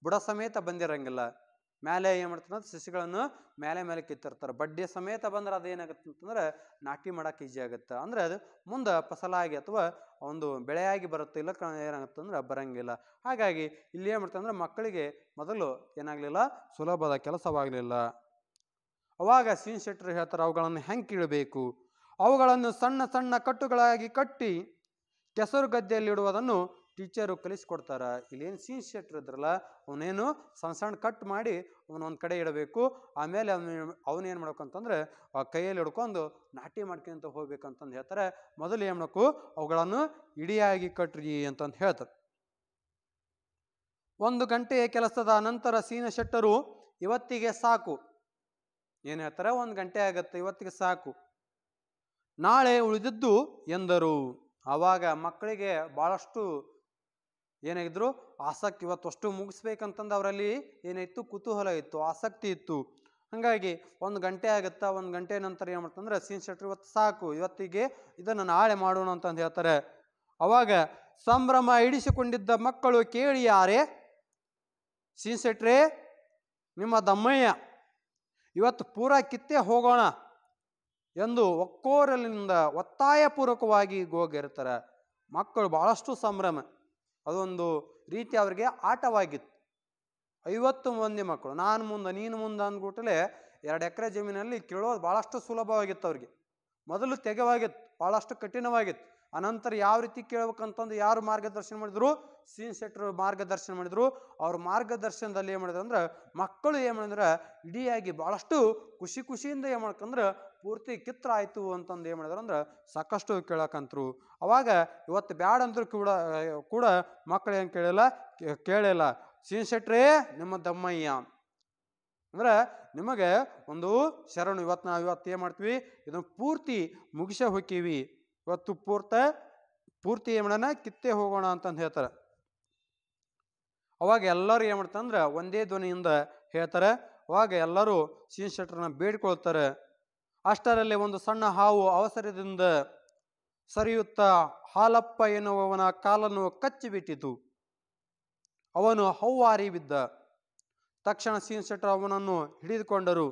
ಬುಡ ಸಮೇತ ಬಂದಿರಂಗಿಲ್ಲ ಮೇಲೆ ಏನು ಮಾಡ್ತಾರೆ ಸಸಿಗಳನ್ನು ಮೇಲೆ ಮೇಲೆ ಕಿತ್ತಿರ್ತಾರೆ ಬಡ್ಡಿ ಸಮೇತ ಬಂದ್ರೆ ಅದೇನಾಗುತ್ತೆ ಅಂತಂದ್ರೆ ನಾಟಿ ಮಾಡೋಕೆ ಈಜಿ ಆಗುತ್ತೆ ಅಂದ್ರೆ ಅದು ಮುಂದೆ ಫಸಲಾಗಿ ಅಥವಾ ಒಂದು ಬೆಳೆಯಾಗಿ ಬರುತ್ತೆ ಇಲ್ಲ ಏನಾಗುತ್ತೆ ಅಂದ್ರೆ ಬರಂಗಿಲ್ಲ ಹಾಗಾಗಿ ಇಲ್ಲಿ ಏನು ಮಾಡ್ತಂದ್ರೆ ಮಕ್ಕಳಿಗೆ ಮೊದಲು ಏನಾಗಲಿಲ್ಲ ಸುಲಭದ ಕೆಲಸವಾಗಲಿಲ್ಲ ಅವಾಗ ಸೀನ್ ಶೆಟ್ಟರು ಹೇಳ್ತಾರೆ ಅವುಗಳನ್ನು ಹೆಂಗೆ ಕೀಳಬೇಕು ಅವುಗಳನ್ನು ಸಣ್ಣ ಸಣ್ಣ ಕಟ್ಟುಗಳಾಗಿ ಕಟ್ಟಿ ಕೆಸರು ಗದ್ದೆಯಲ್ಲಿಡುವುದನ್ನು ಟೀಚರು ಕಲಿಸ್ಕೊಡ್ತಾರೆ ಇಲ್ಲೇನು ಸೀನ್ ಶೆಟ್ರ್ ಇದ್ರಲ್ಲ ಅವನೇನು ಸಣ್ಣ ಸಣ್ಣ ಕಟ್ ಮಾಡಿ ಒಂದು ಕಡೆ ಇಡಬೇಕು ಆಮೇಲೆ ಅವನು ಅವನೇನು ಮಾಡಬೇಕು ಆ ಕೈಯಲ್ಲಿ ಹಿಡ್ಕೊಂಡು ನಾಟಿ ಮಾಡ್ಕೊಂತ ಹೋಗ್ಬೇಕಂತಂದು ಹೇಳ್ತಾರೆ ಮೊದಲು ಏನು ಮಾಡಬೇಕು ಅವುಗಳನ್ನು ಇಡಿಯಾಗಿ ಕಟ್ರಿ ಅಂತಂದು ಹೇಳ್ತಾರೆ ಒಂದು ಗಂಟೆ ಕೆಲಸದ ನಂತರ ಸೀನ ಶೆಟ್ಟರು ಇವತ್ತಿಗೆ ಸಾಕು ಏನು ಹೇಳ್ತಾರೆ ಒಂದು ಗಂಟೆ ಆಗುತ್ತೆ ಇವತ್ತಿಗೆ ಸಾಕು ನಾಳೆ ಉಳಿದಿದ್ದು ಎಂದರು ಆವಾಗ ಮಕ್ಕಳಿಗೆ ಭಾಳಷ್ಟು ಏನಾಗಿದ್ರು ಆಸಕ್ತಿ ಇವತ್ತು ಅಷ್ಟು ಮುಗಿಸ್ಬೇಕಂತಂದು ಅವರಲ್ಲಿ ಏನಾಯಿತು ಕುತೂಹಲ ಇತ್ತು ಆಸಕ್ತಿ ಇತ್ತು ಹಾಗಾಗಿ ಒಂದು ಗಂಟೆ ಆಗುತ್ತಾ ಒಂದು ಗಂಟೆ ನಂತರ ಏನು ಮಾಡ್ತಂದ್ರೆ ಸೀನ್ ಶೆಟ್ರ್ ಇವತ್ತು ಸಾಕು ಇವತ್ತಿಗೆ ಇದನ್ನು ನಾಳೆ ಮಾಡೋಣ ಅಂತಂದು ಹೇಳ್ತಾರೆ ಅವಾಗ ಸಂಭ್ರಮ ಇಡಿಸಿಕೊಂಡಿದ್ದ ಮಕ್ಕಳು ಕೇಳಿ ಯಾರೇ ಸೀನ್ ಶೆಟ್ರೇ ನಿಮ್ಮ ದಮ್ಮಯ್ಯ ಇವತ್ತು ಪೂರ ಕಿತ್ತೇ ಹೋಗೋಣ ಎಂದು ಒಕ್ಕೋರಲಿಂದ ಒತ್ತಾಯಪೂರ್ವಕವಾಗಿ ಹೋಗಿರ್ತಾರೆ ಮಕ್ಕಳು ಭಾಳಷ್ಟು ಸಂಭ್ರಮ ಅದೊಂದು ರೀತಿ ಅವರಿಗೆ ಆಟವಾಗಿತ್ತು ಐವತ್ತು ಮಂದಿ ಮಕ್ಕಳು ನಾನು ಮುಂದೆ ನೀನು ಮುಂದೆ ಅಂದ್ಬಿಟ್ಟಲೆ ಎರಡು ಎಕರೆ ಜಮೀನಲ್ಲಿ ಕೇಳೋದು ಭಾಳಷ್ಟು ಸುಲಭವಾಗಿತ್ತು ಅವ್ರಿಗೆ ಮೊದಲು ತೆಗೆವಾಗಿತ್ತು ಭಾಳಷ್ಟು ಕಠಿಣವಾಗಿತ್ತು ಅನಂತರ ಯಾವ ರೀತಿ ಕೇಳ್ಬೇಕಂತಂದು ಯಾರು ಮಾರ್ಗದರ್ಶನ ಮಾಡಿದ್ರು ಸೀನ್ ಸೆಟ್ರು ಮಾರ್ಗದರ್ಶನ ಮಾಡಿದ್ರು ಅವ್ರ ಮಾರ್ಗದರ್ಶನದಲ್ಲಿ ಏನು ಮಾಡಿದ್ರು ಅಂದ್ರೆ ಮಕ್ಕಳು ಏನು ಮಾಡಿದ್ರೆ ಇಡಿಯಾಗಿ ಭಾಳಷ್ಟು ಖುಷಿ ಖುಷಿಯಿಂದ ಏನು ಮಾಡ್ಕಂದ್ರೆ ಪೂರ್ತಿ ಕಿತ್ರ ಆಯಿತು ಅಂತಂದು ಏನು ಮಾಡಿದ್ರು ಅಂದ್ರೆ ಸಾಕಷ್ಟು ಕೇಳಕ್ಕಂತರು ಅವಾಗ ಇವತ್ತು ಬ್ಯಾಡ ಅಂದ್ರೂ ಕೂಡ ಕೂಡ ಮಕ್ಕಳು ಏನು ಕೇಳಿಲ್ಲ ಕೇಳಿಲ್ಲ ಸೀನ್ ಶೆಟ್ರೇ ನಿಮ್ಮ ದಮ್ಮಯ್ಯ ಅಂದ್ರೆ ನಿಮಗೆ ಒಂದು ಶರಣು ಇವತ್ತು ನಾವು ಇವತ್ತು ಏನು ಮಾಡ್ತೀವಿ ಇದನ್ನು ಪೂರ್ತಿ ಮುಗಿಸೇ ಹೋಗಿವಿ ಇವತ್ತು ಪೂರ್ತ ಪೂರ್ತಿ ಏನು ಮಾಡೋಣ ಕಿತ್ತೇ ಹೋಗೋಣ ಅಂತಂದು ಹೇಳ್ತಾರೆ ಅವಾಗ ಎಲ್ಲರೂ ಏನು ಮಾಡ್ತಾರೆ ಒಂದೇ ಧ್ವನಿಯಿಂದ ಹೇಳ್ತಾರೆ ಅವಾಗ ಎಲ್ಲರೂ ಸೀನ್ ಶೆಟ್ರನ್ನ ಬೇಡ್ಕೊಳ್ತಾರೆ ಅಷ್ಟರಲ್ಲಿ ಒಂದು ಸಣ್ಣ ಹಾವು ಅವಸರದಿಂದ ಸರಿಯುತ್ತಾ ಹಾಲಪ್ಪ ಎನ್ನುವವನ ಕಾಲನ್ನು ಕಚ್ಚಿಬಿಟ್ಟಿತು ಅವನು ಹೌವಾರಿ ಬಿದ್ದ ತಕ್ಷಣ ಸೀನ್ ಶೆಟ್ಟರ್ ಅವನನ್ನು ಹಿಡಿದುಕೊಂಡರು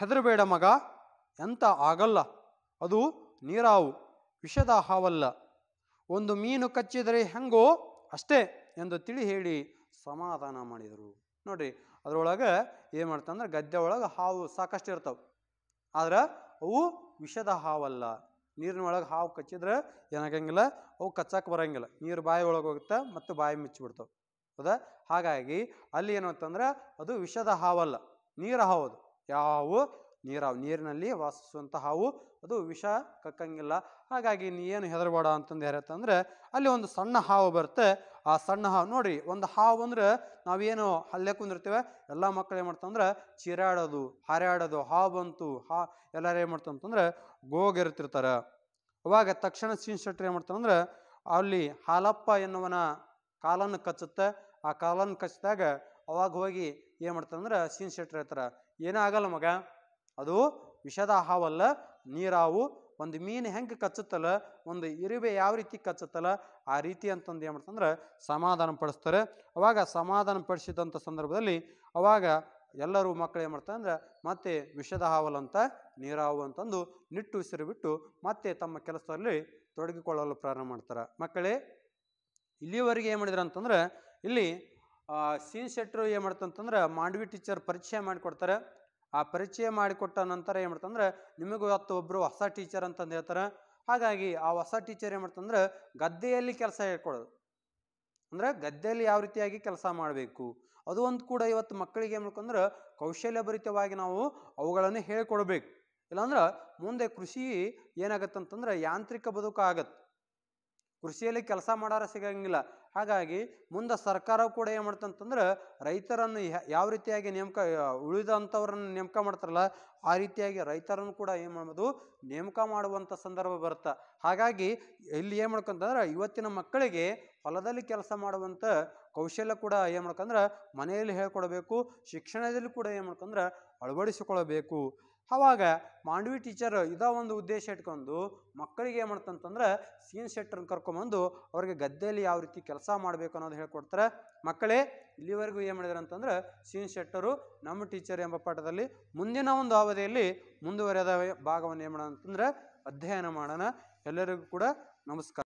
ಹೆದರಬೇಡ ಮಗ ಎಂತ ಆಗಲ್ಲ ಅದು ನೀರಾವು ವಿಷದ ಹಾವಲ್ಲ ಒಂದು ಮೀನು ಕಚ್ಚಿದರೆ ಹೆಂಗೋ ಅಷ್ಟೇ ಎಂದು ತಿಳಿ ಹೇಳಿ ಸಮಾಧಾನ ಮಾಡಿದರು ನೋಡ್ರಿ ಅದರೊಳಗೆ ಏನು ಮಾಡ್ತಂದ್ರೆ ಗದ್ದೆ ಒಳಗೆ ಹಾವು ಸಾಕಷ್ಟು ಇರ್ತಾವೆ ಆದ್ರೆ ಅವು ವಿಷದ ಹಾವಲ್ಲ ನೀರಿನೊಳಗೆ ಹಾವು ಕಚ್ಚಿದ್ರೆ ಏನಾಗಂಗಿಲ್ಲ ಅವು ಕಚ್ಚಕ್ಕೆ ಬರೋಂಗಿಲ್ಲ ನೀರು ಬಾಯಿ ಒಳಗೆ ಹೋಗುತ್ತೆ ಮತ್ತು ಬಾಯಿ ಮುಚ್ಚಿಬಿಡ್ತಾವೆ ಹೌದಾ ಹಾಗಾಗಿ ಅಲ್ಲಿ ಏನು ಅಂತಂದ್ರೆ ಅದು ವಿಷದ ಹಾವಲ್ಲ ನೀರು ಹಾವದು ಯಾವ ನೀರಾವು ನೀರಿನಲ್ಲಿ ವಾಸಿಸುವಂಥ ಹಾವು ಅದು ವಿಷ ಕಕ್ಕಂಗಿಲ್ಲ ಹಾಗಾಗಿ ನೀ ಏನು ಹೆದರಬೇಡ ಅಂತಂದು ಯಾರತ್ತಂದ್ರೆ ಅಲ್ಲಿ ಒಂದು ಸಣ್ಣ ಹಾವು ಬರುತ್ತೆ ಆ ಸಣ್ಣ ಹಾವು ನೋಡಿ ಒಂದು ಹಾವು ಅಂದ್ರೆ ನಾವೇನು ಹಲ್ಲೆ ಕುಂದಿರ್ತೇವೆ ಎಲ್ಲ ಮಕ್ಕಳು ಏನು ಮಾಡ್ತಂದ್ರೆ ಚಿರಾಡೋದು ಹಾರಾಡೋದು ಹಾವು ಬಂತು ಹಾ ಎಲ್ಲರೂ ಏನು ಮಾಡ್ತಂತಂದ್ರೆ ಗೋಗೆರ್ತಿರ್ತಾರೆ ಅವಾಗ ತಕ್ಷಣ ಸೀನ್ ಶೆಟ್ರ್ ಏನು ಅಂದ್ರೆ ಅಲ್ಲಿ ಹಾಲಪ್ಪ ಎನ್ನುವನ ಕಾಲನ್ನು ಕಚ್ಚುತ್ತೆ ಆ ಕಾಲನ್ನು ಕಚ್ಚಿದಾಗ ಅವಾಗ ಹೋಗಿ ಏನು ಮಾಡ್ತಾನಂದ್ರೆ ಸೀನ್ ಶೆಟ್ರ್ ಹೇಳ್ತಾರೆ ಆಗಲ್ಲ ಮಗ ಅದು ವಿಷದ ಹಾವಲ್ಲ ನೀರಾವು ಒಂದು ಮೀನು ಹೆಂಗೆ ಕಚ್ಚುತ್ತಲ್ಲ ಒಂದು ಇರುವೆ ಯಾವ ರೀತಿ ಕಚ್ಚುತ್ತಲ್ಲ ಆ ರೀತಿ ಅಂತಂದು ಏನು ಮಾಡ್ತಂದ್ರೆ ಸಮಾಧಾನ ಪಡಿಸ್ತಾರೆ ಅವಾಗ ಸಮಾಧಾನ ಪಡಿಸಿದಂಥ ಸಂದರ್ಭದಲ್ಲಿ ಅವಾಗ ಎಲ್ಲರೂ ಮಕ್ಕಳು ಏನು ಮಾಡ್ತಾರೆ ಅಂದ್ರೆ ಮತ್ತೆ ವಿಷದ ಹಾವಲಂತ ನೀರಾವು ಅಂತಂದು ನಿಟ್ಟು ಉಸಿರು ಬಿಟ್ಟು ಮತ್ತೆ ತಮ್ಮ ಕೆಲಸದಲ್ಲಿ ತೊಡಗಿಕೊಳ್ಳಲು ಪ್ರಾರಂಭ ಮಾಡ್ತಾರೆ ಮಕ್ಕಳೇ ಇಲ್ಲಿವರೆಗೆ ಏನು ಮಾಡಿದ್ರು ಅಂತಂದ್ರೆ ಇಲ್ಲಿ ಸೀನ್ ಶೆಟ್ಟರು ಏನು ಮಾಡ್ತಂತಂದ್ರೆ ಮಾಂಡವಿ ಟೀಚರ್ ಪರಿಚಯ ಮಾಡಿಕೊಡ್ತಾರೆ ಆ ಪರಿಚಯ ಮಾಡಿಕೊಟ್ಟ ನಂತರ ಏನು ನಿಮಗೂ ಇವತ್ತು ಒಬ್ಬರು ಹೊಸ ಟೀಚರ್ ಅಂತಂದು ಹೇಳ್ತಾರೆ ಹಾಗಾಗಿ ಆ ಹೊಸ ಟೀಚರ್ ಏನು ಮಾಡ್ತಂದ್ರೆ ಗದ್ದೆಯಲ್ಲಿ ಕೆಲಸ ಹೇಳ್ಕೊಡೋದು ಅಂದ್ರೆ ಗದ್ದೆಯಲ್ಲಿ ಯಾವ ರೀತಿಯಾಗಿ ಕೆಲಸ ಮಾಡಬೇಕು ಅದು ಒಂದು ಕೂಡ ಇವತ್ತು ಮಕ್ಕಳಿಗೆ ಏನು ಕೌಶಲ್ಯ ಕೌಶಲ್ಯಭರಿತವಾಗಿ ನಾವು ಅವುಗಳನ್ನು ಹೇಳ್ಕೊಡ್ಬೇಕು ಇಲ್ಲಾಂದ್ರೆ ಮುಂದೆ ಕೃಷಿ ಏನಾಗತ್ತಂತಂದ್ರೆ ಯಾಂತ್ರಿಕ ಬದುಕು ಆಗತ್ತೆ ಕೃಷಿಯಲ್ಲಿ ಕೆಲಸ ಮಾಡೋರ ಸಿಗಂಗಿಲ್ಲ ಹಾಗಾಗಿ ಮುಂದೆ ಸರ್ಕಾರ ಕೂಡ ಏನು ಮಾಡ್ತಂತಂದ್ರೆ ರೈತರನ್ನು ಯಾವ ರೀತಿಯಾಗಿ ನೇಮಕ ಉಳಿದಂಥವ್ರನ್ನು ನೇಮಕ ಮಾಡ್ತಾರಲ್ಲ ಆ ರೀತಿಯಾಗಿ ರೈತರನ್ನು ಕೂಡ ಏನು ಮಾಡ್ಬೋದು ನೇಮಕ ಮಾಡುವಂಥ ಸಂದರ್ಭ ಬರುತ್ತೆ ಹಾಗಾಗಿ ಇಲ್ಲಿ ಏನು ಮಾಡ್ಕೊಂತಂದ್ರೆ ಇವತ್ತಿನ ಮಕ್ಕಳಿಗೆ ಹೊಲದಲ್ಲಿ ಕೆಲಸ ಮಾಡುವಂಥ ಕೌಶಲ್ಯ ಕೂಡ ಏನು ಮಾಡ್ಕಂದ್ರೆ ಮನೆಯಲ್ಲಿ ಹೇಳ್ಕೊಡಬೇಕು ಶಿಕ್ಷಣದಲ್ಲಿ ಕೂಡ ಏನು ಮಾಡ್ಕಂದ್ರೆ ಅಳವಡಿಸಿಕೊಳ್ಬೇಕು ಅವಾಗ ಮಾಂಡವಿ ಟೀಚರ್ ಇದ ಒಂದು ಉದ್ದೇಶ ಇಟ್ಕೊಂಡು ಮಕ್ಕಳಿಗೆ ಏನು ಮಾಡ್ತಂತಂದ್ರೆ ಸೀನ್ ಶೆಟ್ಟರ್ನ ಕರ್ಕೊಂಬಂದು ಅವ್ರಿಗೆ ಗದ್ದೆಯಲ್ಲಿ ಯಾವ ರೀತಿ ಕೆಲಸ ಮಾಡಬೇಕು ಅನ್ನೋದು ಹೇಳ್ಕೊಡ್ತಾರೆ ಮಕ್ಕಳೇ ಇಲ್ಲಿವರೆಗೂ ಏನು ಮಾಡಿದಾರೆ ಅಂತಂದ್ರೆ ಸೀನ್ ಶೆಟ್ಟರು ನಮ್ಮ ಟೀಚರ್ ಎಂಬ ಪಾಠದಲ್ಲಿ ಮುಂದಿನ ಒಂದು ಅವಧಿಯಲ್ಲಿ ಮುಂದುವರೆದ ಭಾಗವನ್ನು ಏನು ಮಾಡೋಣ ಅಂತಂದ್ರೆ ಅಧ್ಯಯನ ಮಾಡೋಣ ಎಲ್ಲರಿಗೂ ಕೂಡ ನಮಸ್ಕಾರ